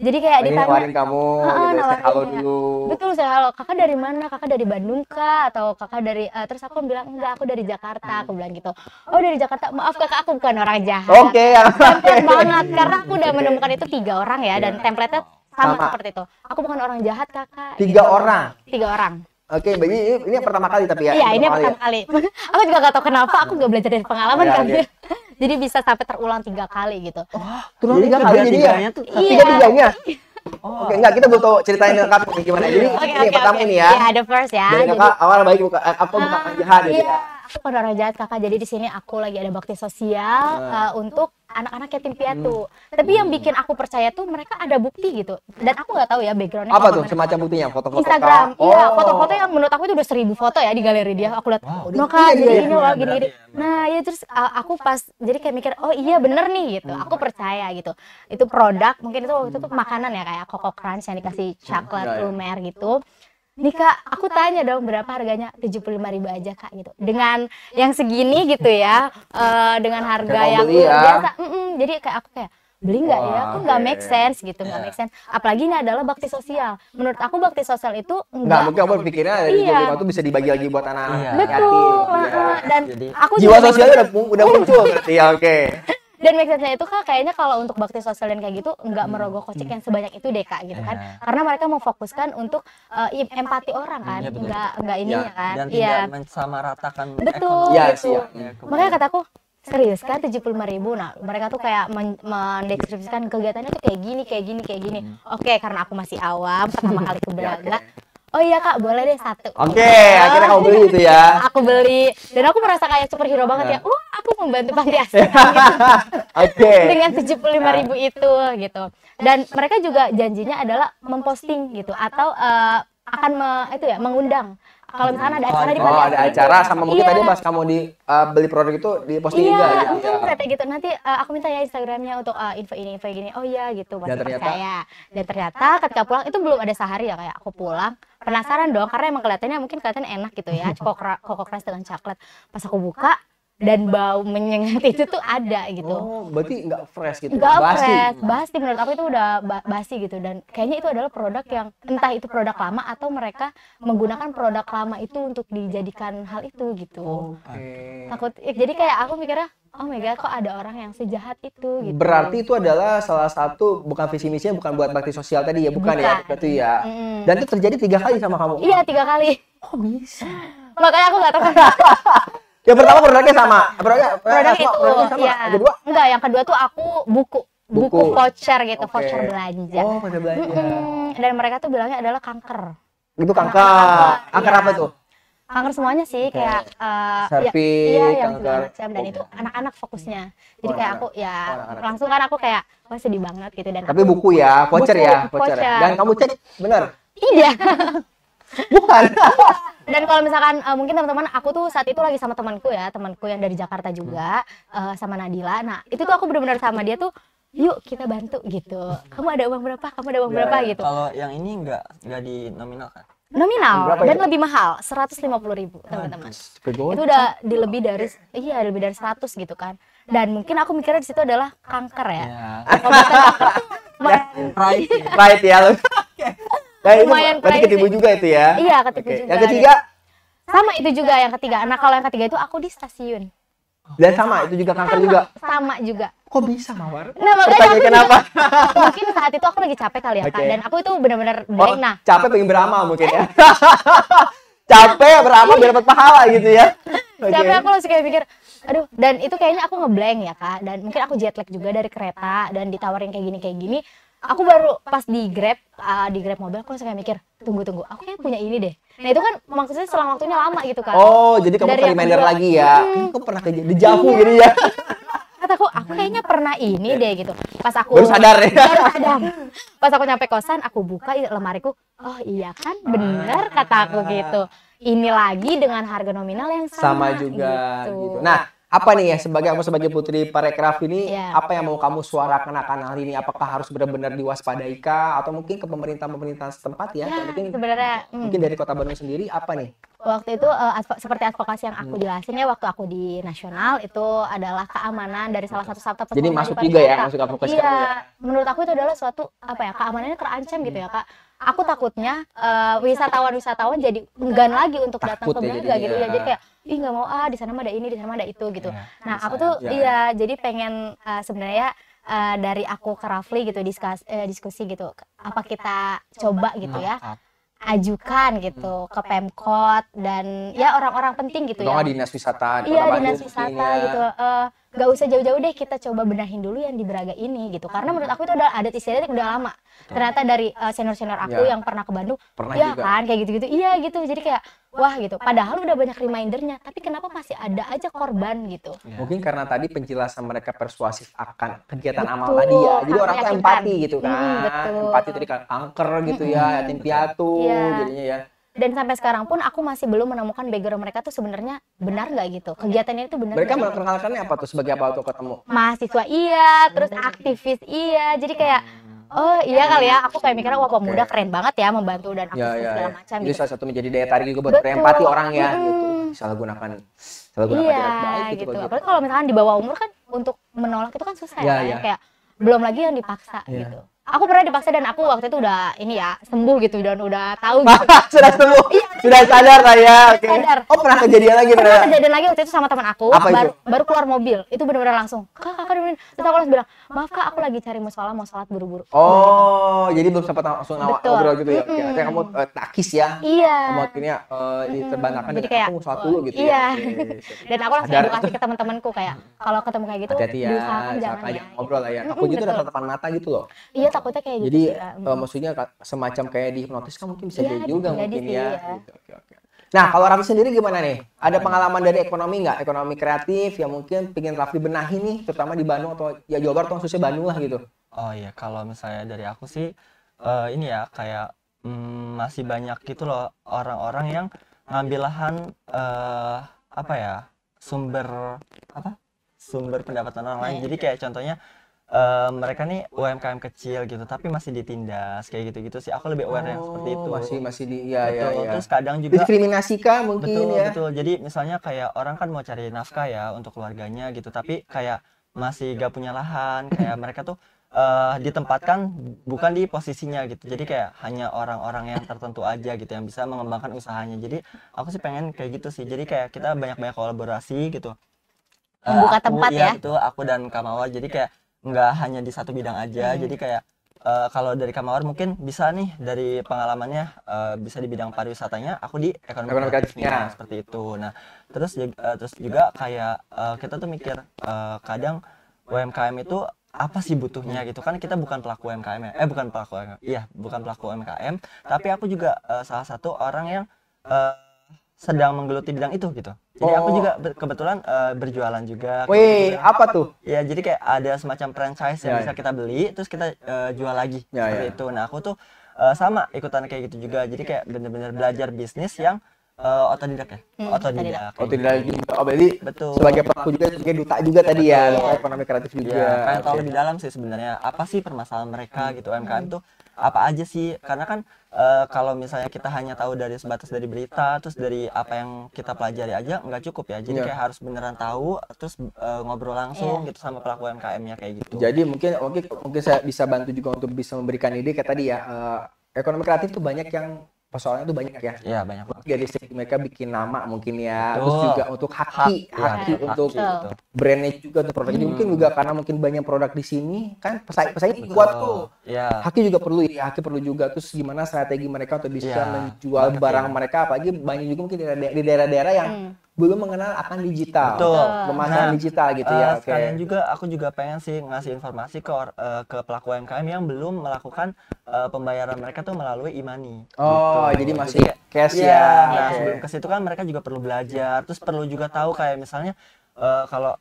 jadi kayak di ditanya kamu oh, gitu, nawarin halo dulu betul saya halo kakak dari mana kakak dari Bandung kak atau kakak dari uh, terus aku bilang enggak aku dari Jakarta aku bilang gitu oh dari Jakarta maaf kakak aku bukan orang jahat oke okay, ya. template banget karena aku udah menemukan itu tiga orang ya dan iya. template-nya sama, sama seperti itu aku bukan orang jahat kakak tiga gitu. orang tiga orang Oke, okay, ini ini pertama kali tapi ya. Iya, ini pertama kali. Ya. aku juga gak tau kenapa aku gak belajar dari pengalaman ya, kan. Okay jadi bisa sampai terulang tiga kali gitu oh, terulang tiga kali jadi ya tuh iya. tiga tiganya Oh, Oke, enggak kita butuh tahu ceritain lengkap nih gimana. Jadi okay, ini okay, pertama okay. ini ya. Yeah, the first ya. Dari kakak jadi, awal baik buka eh, apa buka uh, ah, jahat gitu ya? iya. ya. Aku pada orang jahat kakak. Jadi di sini aku lagi ada bakti sosial uh. uh, untuk anak-anak yatim piatu. Hmm. Tapi yang hmm. bikin aku percaya tuh mereka ada bukti gitu. Dan aku nggak tahu ya backgroundnya. Apa tuh semacam buktinya? Foto-foto Instagram. Iya, oh. Iya, foto-foto yang menurut aku itu udah seribu foto ya di galeri dia. Aku lihat, wow, no iya, iya, gini, iya, gini, gini. Iya, nah, ya terus aku pas jadi kayak mikir, oh iya bener nih gitu. Hmm. Aku percaya gitu. Itu produk, mungkin itu waktu itu tuh makanan ya kayak Coco Crunch yang dikasih iya, coklat lumer gitu nih kak aku tanya dong berapa harganya 75 ribu aja kak gitu dengan yang segini gitu ya uh, dengan harga yang beli, ya. biasa mm -mm, jadi kayak aku kayak beli nggak ya aku nggak make sense gitu nggak yeah. make sense apalagi ini adalah bakti sosial menurut aku bakti sosial itu nggak mungkin aku berpikirnya dari iya. itu bisa dibagi lagi buat anak-anak iya. betul ya. dan jadi, aku jiwa sosialnya udah udah muncul berarti ya oke okay dan make sense itu kak kayaknya kalau untuk bakti sosial dan kayak gitu nggak hmm. merogoh kocek yang sebanyak itu deh kak gitu kan iya. karena mereka mau fokuskan untuk uh, empati orang kan yeah, iya, nggak nggak ini iya. ya, kan dan yeah. tidak mensamaratakan betul ekonomi. ya, gitu. ya, makanya kataku serius kan tujuh puluh ribu nah mereka tuh kayak mendeskripsikan kegiatannya tuh kayak gini kayak gini kayak gini hmm. oke okay, karena aku masih awam pertama kali ke okay oh iya kak boleh deh satu oke okay, oh. akhirnya kamu beli itu ya aku beli dan aku merasa kayak superhero banget ya nah. wah aku membantu panti asuhan oke dengan tujuh puluh lima ribu itu gitu dan mereka juga janjinya adalah memposting gitu atau uh, akan me, itu ya mengundang kalau misalnya ada acara oh, di Oh, ada acara gitu. sama mungkin iya. tadi pas kamu di uh, beli produk itu di posting iya, juga gitu. Iya, strategi gitu. Nanti uh, aku minta ya Instagramnya untuk uh, info ini, info gini. Oh iya gitu, Dan ternyata, Dan ternyata ketika pulang itu belum ada sehari ya kayak aku pulang penasaran dong karena emang kelihatannya mungkin kelihatan enak gitu ya, kok keras dengan coklat. Pas aku buka dan bau menyengat itu tuh ada gitu. Oh, berarti nggak fresh gitu. Ya? Nggak fresh, basi menurut aku itu udah basi gitu dan kayaknya itu adalah produk yang entah itu produk lama atau mereka menggunakan produk lama itu untuk dijadikan hal itu gitu. Okay. Takut ya, jadi kayak aku mikirnya oh my god kok ada orang yang sejahat itu gitu. Berarti itu adalah salah satu bukan visi misinya bukan buat bakti sosial tadi ya, bukan, ya, bukan. ya, berarti ya. Mm. Dan itu terjadi tiga kali sama kamu. Iya, tiga kali. Oh, bisa. Makanya aku nggak tahu. Ya pertama produknya sama produknya itu produknya sama ya. yang kedua enggak yang kedua tuh aku buku buku, buku voucher gitu okay. voucher belanja oh voucher belanja mm -hmm. dan mereka tuh bilangnya adalah kanker itu kanker kanker, kanker ya. apa iya. tuh kanker semuanya sih kayak uh, eh, iya, Serpi, ya, iya yang kanker. macam dan oh. itu anak-anak fokusnya jadi oh, kayak aku ya oh, langsung kan aku kayak wah sedih banget gitu dan tapi buku ya voucher ya, buku, ya voucher, voucher. dan kamu cek benar Iya. bukan dan kalau misalkan uh, mungkin teman-teman aku tuh saat itu lagi sama temanku ya temanku yang dari Jakarta hmm. juga hmm. uh, sama Nadila nah itu tuh aku benar-benar sama dia tuh yuk kita bantu gitu hmm. kamu ada uang berapa kamu ada uang ya, berapa ya. gitu kalau yang ini enggak enggak di nominal kan nominal berapa dan itu? lebih mahal seratus lima puluh ribu teman-teman itu udah di lebih dari iya lebih dari seratus gitu kan dan mungkin aku mikirnya di situ adalah kanker ya, ya. ya right, right ya Nah, itu lumayan berarti ketipu juga itu ya. Iya, ketipu okay. juga. Yang ketiga sama itu juga yang ketiga. Nah, kalau yang ketiga itu aku di stasiun. Dan sama itu juga kanker sama, juga. Sama juga. Kok bisa mawar? Nah, makanya aku kenapa? Juga, mungkin saat itu aku lagi capek kali ya, okay. Kak. Dan aku itu benar-benar oh, blank nah. Capek pengen beramal mungkin ya. capek beramal biar dapat pahala gitu ya. Okay. Capek aku langsung kayak mikir, aduh dan itu kayaknya aku ngeblank ya kak dan mungkin aku jet lag juga dari kereta dan ditawarin kayak gini kayak gini aku baru pas di grab uh, di grab mobil aku langsung kayak mikir tunggu tunggu aku kayak punya ini deh nah itu kan maksudnya selang waktunya lama gitu kan oh jadi kamu Dari reminder lagi ya hmm. kamu pernah kejadian di jauh iya. gitu ya kataku aku kayaknya pernah ini iya. deh gitu pas aku baru sadar ya sadar pas aku nyampe kosan aku buka lemariku oh iya kan bener kataku gitu ini lagi dengan harga nominal yang sama, sama juga gitu. gitu. Nah, apa nih ya sebagai kamu sebagai putri parekraf ini ya. apa yang mau kamu suarakan akan hari ini apakah harus benar-benar diwaspadai kah atau mungkin ke pemerintah pemerintah setempat ya, ya mungkin sebenarnya hmm. mungkin dari kota Bandung sendiri apa nih waktu itu uh, advo seperti advokasi yang aku hmm. jelasin ya waktu aku di nasional itu adalah keamanan dari salah satu satu jadi masuk juga ya masuk advokasi iya ya. menurut aku itu adalah suatu apa ya keamanannya terancam gitu ya kak aku takutnya uh, wisatawan-wisatawan jadi enggan lagi untuk ya datang ke Braga ya, gitu ya. Jadi kayak ih nggak mau ah di sana ada ini, di sana ada itu gitu. Ya, nah, aku tuh ya. iya jadi pengen uh, sebenarnya uh, dari aku ke Rafli gitu diskus, uh, diskusi gitu apa kita coba gitu nah, ya. Ah. ajukan hmm, gitu hmm. ke Pemkot dan ya orang-orang penting gitu Doa ya. dinas wisata. Iya, dinas wisata ya. gitu. Uh, nggak usah jauh-jauh deh kita coba benahin dulu yang di Braga ini gitu karena ah. menurut aku itu udah adat istiadat udah lama ternyata dari uh, senior-senior aku ya. yang pernah ke Bandung pernah ya juga. kan kayak gitu-gitu iya gitu jadi kayak wah gitu padahal udah banyak remindernya tapi kenapa masih ada aja korban gitu ya. mungkin gitu. karena tadi penjelasan mereka persuasif akan kegiatan betul, amal tadi ya jadi orang tuh empati gitu kan hmm, empati tadi kanker gitu ya yatim piatu ya. jadinya ya dan sampai sekarang pun aku masih belum menemukan background mereka tuh sebenarnya benar nggak gitu kegiatannya itu benar mereka gitu. memperkenalkannya apa tuh sebagai apa tuh ketemu mahasiswa iya terus aktivis iya jadi kayak Oh iya kali ya, aku kayak mikirnya wah pemuda okay. keren banget ya membantu dan aku ya, ya, segala ya. macam. Jadi gitu. salah satu menjadi daya tarik juga buat Betul. berempati orang ya hmm. gitu. Salah gunakan, salah gunakan ya, baik gitu. gitu. Apalagi kalau misalkan di bawah umur kan untuk menolak itu kan susah ya, ya. ya. kayak belum lagi yang dipaksa ya. gitu aku pernah dipaksa dan aku waktu itu udah ini ya sembuh gitu dan udah tahu gitu. sudah sembuh iya, sudah sadar lah ya oke okay. sadar. oh pernah nah, kejadian lagi pernah ya? kejadian lagi waktu itu sama teman aku Apa baru, itu? baru keluar mobil itu benar-benar langsung kak kakak dimin. terus aku langsung bilang maaf kak aku lagi cari masalah mau sholat buru-buru gitu. oh gitu. jadi belum sempat langsung nawa ngobrol gitu ya mm. -hmm. Okay. kamu uh, takis ya iya kamu akhirnya uh, eh, diterbantahkan jadi kayak aku mau sholat eh, dulu gitu ya? iya. ya okay. dan aku langsung edukasi ke teman-temanku kayak kalau ketemu kayak gitu Hati -hati ya, jangan ya. ngobrol lah ya aku juga udah tatapan mata gitu loh iya takutnya kayak jadi, gitu. Jadi uh, maksudnya semacam kayak di hipnotis kan mungkin bisa ya, jadi juga mungkin sih, ya. ya. Gitu. Okay, okay. Nah, kalau Raffi sendiri gimana nih? Nah, Ada pengalaman dari ekonomi nggak? Ekonomi kreatif yang mungkin pingin Raffi benahi nih, terutama di Bandung atau ya Jawa Barat khususnya Bandung lah gitu. Oh iya, kalau misalnya dari aku sih uh, ini ya kayak um, masih banyak gitu loh orang-orang yang ngambil lahan uh, apa ya sumber apa sumber pendapatan orang lain. Iya, jadi iya. kayak contohnya Uh, mereka nih UMKM kecil gitu tapi masih ditindas kayak gitu-gitu sih aku lebih aware oh, yang seperti itu oh, masih masih di ya, ya betul. ya, ya. terus kadang juga diskriminasi kah mungkin betul, ya betul jadi misalnya kayak orang kan mau cari nafkah ya untuk keluarganya gitu tapi kayak masih gak punya lahan kayak mereka tuh uh, ditempatkan bukan di posisinya gitu jadi kayak hanya orang-orang yang tertentu aja gitu yang bisa mengembangkan usahanya jadi aku sih pengen kayak gitu sih jadi kayak kita banyak-banyak kolaborasi gitu membuka uh, tempat iya ya, ya. itu aku dan Kamawa jadi kayak nggak hanya di satu bidang aja hmm. jadi kayak uh, kalau dari Kamawar mungkin bisa nih dari pengalamannya uh, bisa di bidang pariwisatanya aku di ekonomi kreatifnya ya. seperti itu nah terus uh, terus juga kayak uh, kita tuh mikir uh, kadang UMKM itu apa sih butuhnya gitu kan kita bukan pelaku UMKM ya eh bukan pelaku UMKM. iya bukan pelaku UMKM tapi aku juga uh, salah satu orang yang uh, sedang menggeluti bidang itu gitu. Jadi oh. aku eh, juga kebetulan uh, berjualan juga. Wih, apa tuh? Ya, jadi kayak ada semacam franchise yang ya, bisa ya. kita beli terus kita uh, jual lagi ya, seperti ya. itu. Nah, aku tuh uh, sama ikutan kayak gitu juga. Jadi kayak bener-bener belajar bisnis yang uh, otodidak ya hmm, otodidak otodidak gitu. juga oh berarti betul sebagai pelaku juga sebagai duta juga tadi ya betul. ekonomi kreatif ya, juga ya, kayak tahu lebih dalam sih sebenarnya apa sih permasalahan mereka hmm. gitu UMKM kan? hmm. tuh apa aja sih karena kan uh, kalau misalnya kita hanya tahu dari sebatas dari berita terus dari apa yang kita pelajari aja nggak cukup ya jadi yeah. kayak harus beneran tahu terus uh, ngobrol langsung yeah. gitu sama pelaku UMKM-nya kayak gitu jadi mungkin mungkin mungkin saya bisa bantu juga untuk bisa memberikan ide kayak tadi ya uh, ekonomi kreatif tuh banyak yang persoalannya tuh banyak ya. Iya banyak. Jadi mereka bikin nama mungkin ya, Betul. terus juga untuk haki, hak, haki ya, untuk haki, brandnya juga untuk produknya hmm. mungkin juga karena mungkin banyak produk di sini kan pesaing pesaing kuat tuh Yeah. Haki juga perlu, ya Haki perlu juga. Terus gimana strategi mereka untuk bisa yeah. menjual Market, barang ya. mereka, apalagi banyak juga mungkin di daerah-daerah yang hmm. belum mengenal akan digital, Betul. pemasaran nah, digital gitu uh, ya. Eh, okay. Sekalian juga aku juga pengen sih ngasih informasi ke uh, ke pelaku UMKM yang belum melakukan uh, pembayaran mereka tuh melalui imani. E oh, gitu. jadi masih jadi, cash ya. ya. Nah, okay. sebelum ke situ kan mereka juga perlu belajar, terus perlu juga tahu kayak misalnya uh, kalau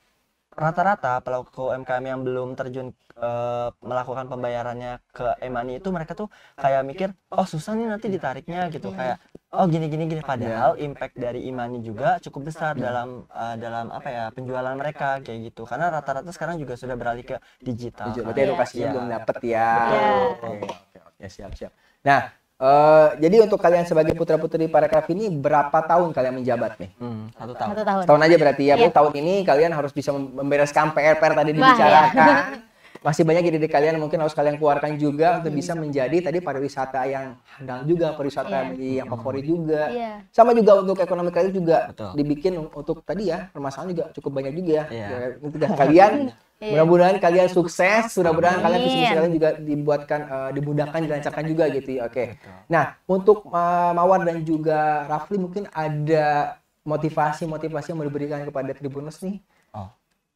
rata-rata pelaku UMKM yang belum terjun uh, melakukan pembayarannya ke e-money itu mereka tuh kayak mikir oh susah nih nanti ditariknya iya. gitu kayak oh gini gini gini padahal yeah. impact dari e-money juga cukup besar yeah. dalam uh, dalam apa ya penjualan mereka kayak gitu karena rata-rata sekarang juga sudah beralih ke digital. digital. Kan. Berarti edukasinya yeah. belum dapet ya. Yeah. Oh, okay. okay. Ya siap siap. Nah Uh, jadi untuk kalian sebagai putra putri para kaf ini berapa tahun kalian menjabat nih? Hmm, satu tahun. Satu tahun. Tahun aja berarti ya. Yeah. Tahun ini kalian harus bisa membereskan PR PR tadi Wah, iya. dibicarakan. masih banyak ide dari kalian mungkin harus kalian keluarkan juga untuk bisa menjadi tadi pariwisata yang handal juga pariwisata yeah. Iya. yang favorit juga yeah. sama juga untuk ekonomi kreatif juga Betul. dibikin untuk tadi ya permasalahan juga cukup banyak juga ya yeah. ya, kalian iya. mudah-mudahan kalian iya. sukses mudah-mudahan kalian bisnis kalian juga dibuatkan uh, eh, dimudahkan dilancarkan juga gitu ya oke okay. nah untuk uh, Mawar dan juga Rafli mungkin ada motivasi-motivasi yang mau diberikan kepada Tribunus nih Oh.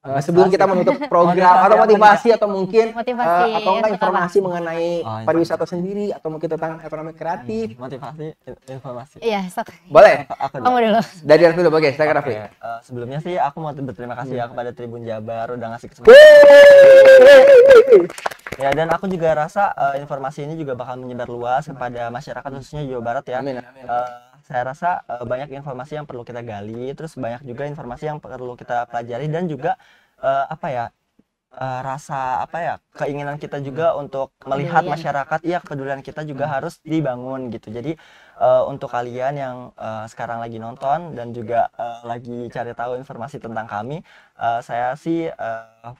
Uh, sebelum kita menutup program atau motivasi atau mungkin eh, motivasi, uh, atau enggak ya, informasi apa? mengenai oh, pariwisata sendiri atau mungkin tentang ekonomi kreatif hmm, motivasi informasi iya sok boleh aku kamu dulu dari aku dulu oke saya Raffi Rafi eh, sebelumnya sih aku mau berterima kasih ya hmm. kepada Tribun Jabar udah ngasih kesempatan Ya dan aku juga rasa uh, informasi ini juga bakal menyebar luas kepada masyarakat khususnya Jawa Barat ya. Amin. amin. Uh, saya rasa uh, banyak informasi yang perlu kita gali, terus banyak juga informasi yang perlu kita pelajari dan juga uh, apa ya uh, rasa apa ya keinginan kita juga untuk melihat masyarakat, ya kepedulian kita juga hmm. harus dibangun gitu. Jadi uh, untuk kalian yang uh, sekarang lagi nonton dan juga uh, lagi cari tahu informasi tentang kami, uh, saya sih uh,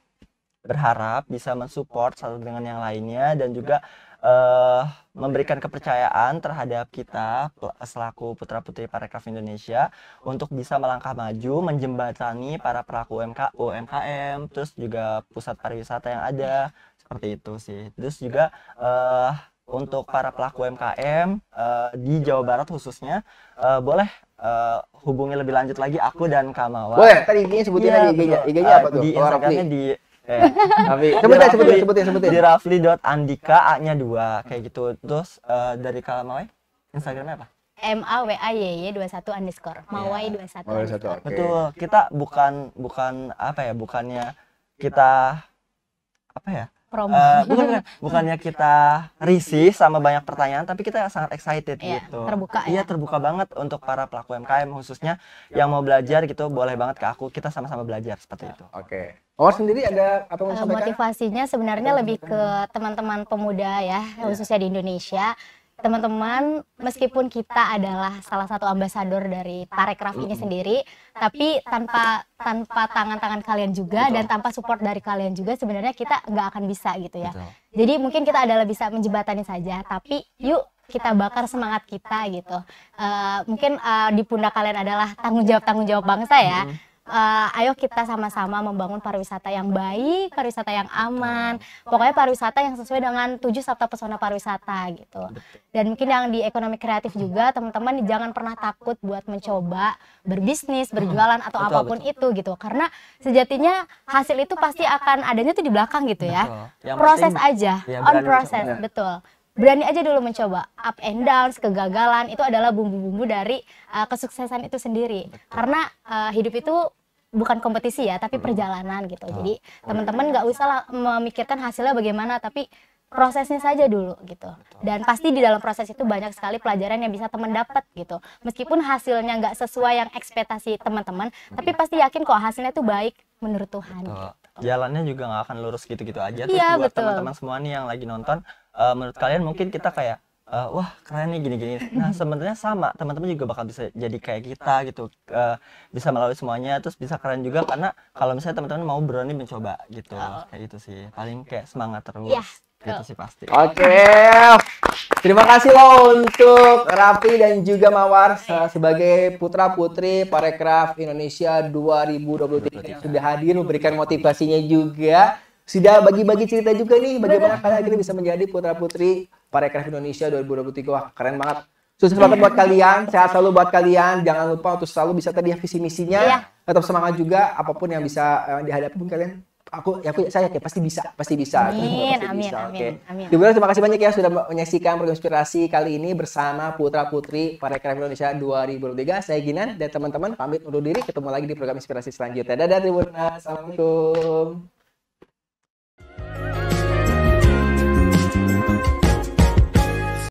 berharap bisa mensupport satu dengan yang lainnya dan juga uh, memberikan kepercayaan terhadap kita selaku putra putri parekraf Indonesia untuk bisa melangkah maju menjembatani para pelaku UMK, UMKM terus juga pusat pariwisata yang ada seperti itu sih terus juga uh, untuk para pelaku UMKM uh, eh, di Jawa Barat khususnya uh, boleh uh, hubungi lebih lanjut lagi aku dan Kamawa. Boleh, tadi ini sebutin ya, lagi IG-nya. IG-nya apa tuh? Di Instagramnya di eh tapi sebutin sebutin sebutin sebutin di Rafli dot Andika A nya dua kayak gitu terus uh, dari Kalamawai Instagramnya apa M A W A Y Y satu underscore iya. Mawai dua satu Mawai okay. betul kita bukan bukan apa ya bukannya kita apa ya promo uh, eh, bukan, bukannya kita risih sama banyak pertanyaan tapi kita sangat excited yeah, gitu terbuka iya ya? terbuka banget untuk para pelaku MKM khususnya yang mau belajar gitu boleh banget ke aku kita sama-sama belajar seperti ya. itu oke okay. Oh sendiri ada apa yang eh, Motivasinya sebenarnya lebih ke teman-teman pemuda ya, iya. khususnya di Indonesia. Teman-teman, meskipun kita adalah salah satu ambasador dari parekraf ini sendiri, tapi tanpa tanpa tangan-tangan kalian juga Betul. dan tanpa support dari kalian juga sebenarnya kita nggak akan bisa gitu ya. Betul. Jadi mungkin kita adalah bisa menjebatani saja, tapi yuk kita bakar semangat kita gitu. Uh, mungkin uh, di pundak kalian adalah tanggung jawab tanggung jawab bangsa ya. Hmm uh, ayo kita sama-sama membangun pariwisata yang baik, pariwisata yang aman, pokoknya pariwisata yang sesuai dengan tujuh sabta pesona pariwisata gitu. Dan mungkin yang di ekonomi kreatif juga teman-teman jangan pernah takut buat mencoba berbisnis, hmm, berjualan atau betul, apapun betul. itu gitu. Karena sejatinya hasil itu pasti akan adanya tuh di belakang gitu ya. Proses aja, on process, betul berani aja dulu mencoba up and downs kegagalan itu adalah bumbu-bumbu dari uh, kesuksesan itu sendiri karena uh, hidup itu bukan kompetisi ya tapi perjalanan gitu jadi teman-teman nggak usah memikirkan hasilnya bagaimana tapi prosesnya saja dulu gitu dan pasti di dalam proses itu banyak sekali pelajaran yang bisa teman dapat gitu meskipun hasilnya nggak sesuai yang ekspektasi teman-teman tapi pasti yakin kok hasilnya itu baik menurut Tuhan gitu. jalannya juga nggak akan lurus gitu-gitu aja terus ya, buat teman-teman semua nih yang lagi nonton uh, menurut kalian mungkin kita kayak uh, wah keren nih gini-gini. Nah sebenarnya sama teman-teman juga bakal bisa jadi kayak kita gitu, uh, bisa melalui semuanya, terus bisa keren juga karena kalau misalnya teman-teman mau berani mencoba gitu, oh. kayak gitu sih. Paling kayak semangat terus. Yeah. Gitu sih pasti. Oke. Okay. Terima kasih loh untuk Rapi dan juga Mawar sebagai putra putri Parekraf Indonesia 2023 sudah hadir memberikan motivasinya juga sudah bagi-bagi cerita juga nih bagaimana kalian akhirnya bisa menjadi putra putri parekraf Indonesia 2023 wah keren banget sukses banget buat kalian sehat selalu buat kalian jangan lupa untuk selalu bisa tadi visi misinya iya. tetap semangat juga apapun yang bisa eh, dihadapi dihadapi kalian aku ya aku saya yakin pasti bisa pasti bisa amin pasti amin, bisa. amin amin terima kasih banyak ya sudah menyaksikan inspirasi kali ini bersama putra putri parekraf Indonesia 2023 saya Ginan dan teman-teman pamit undur diri ketemu lagi di program inspirasi selanjutnya dadah Tribuners assalamualaikum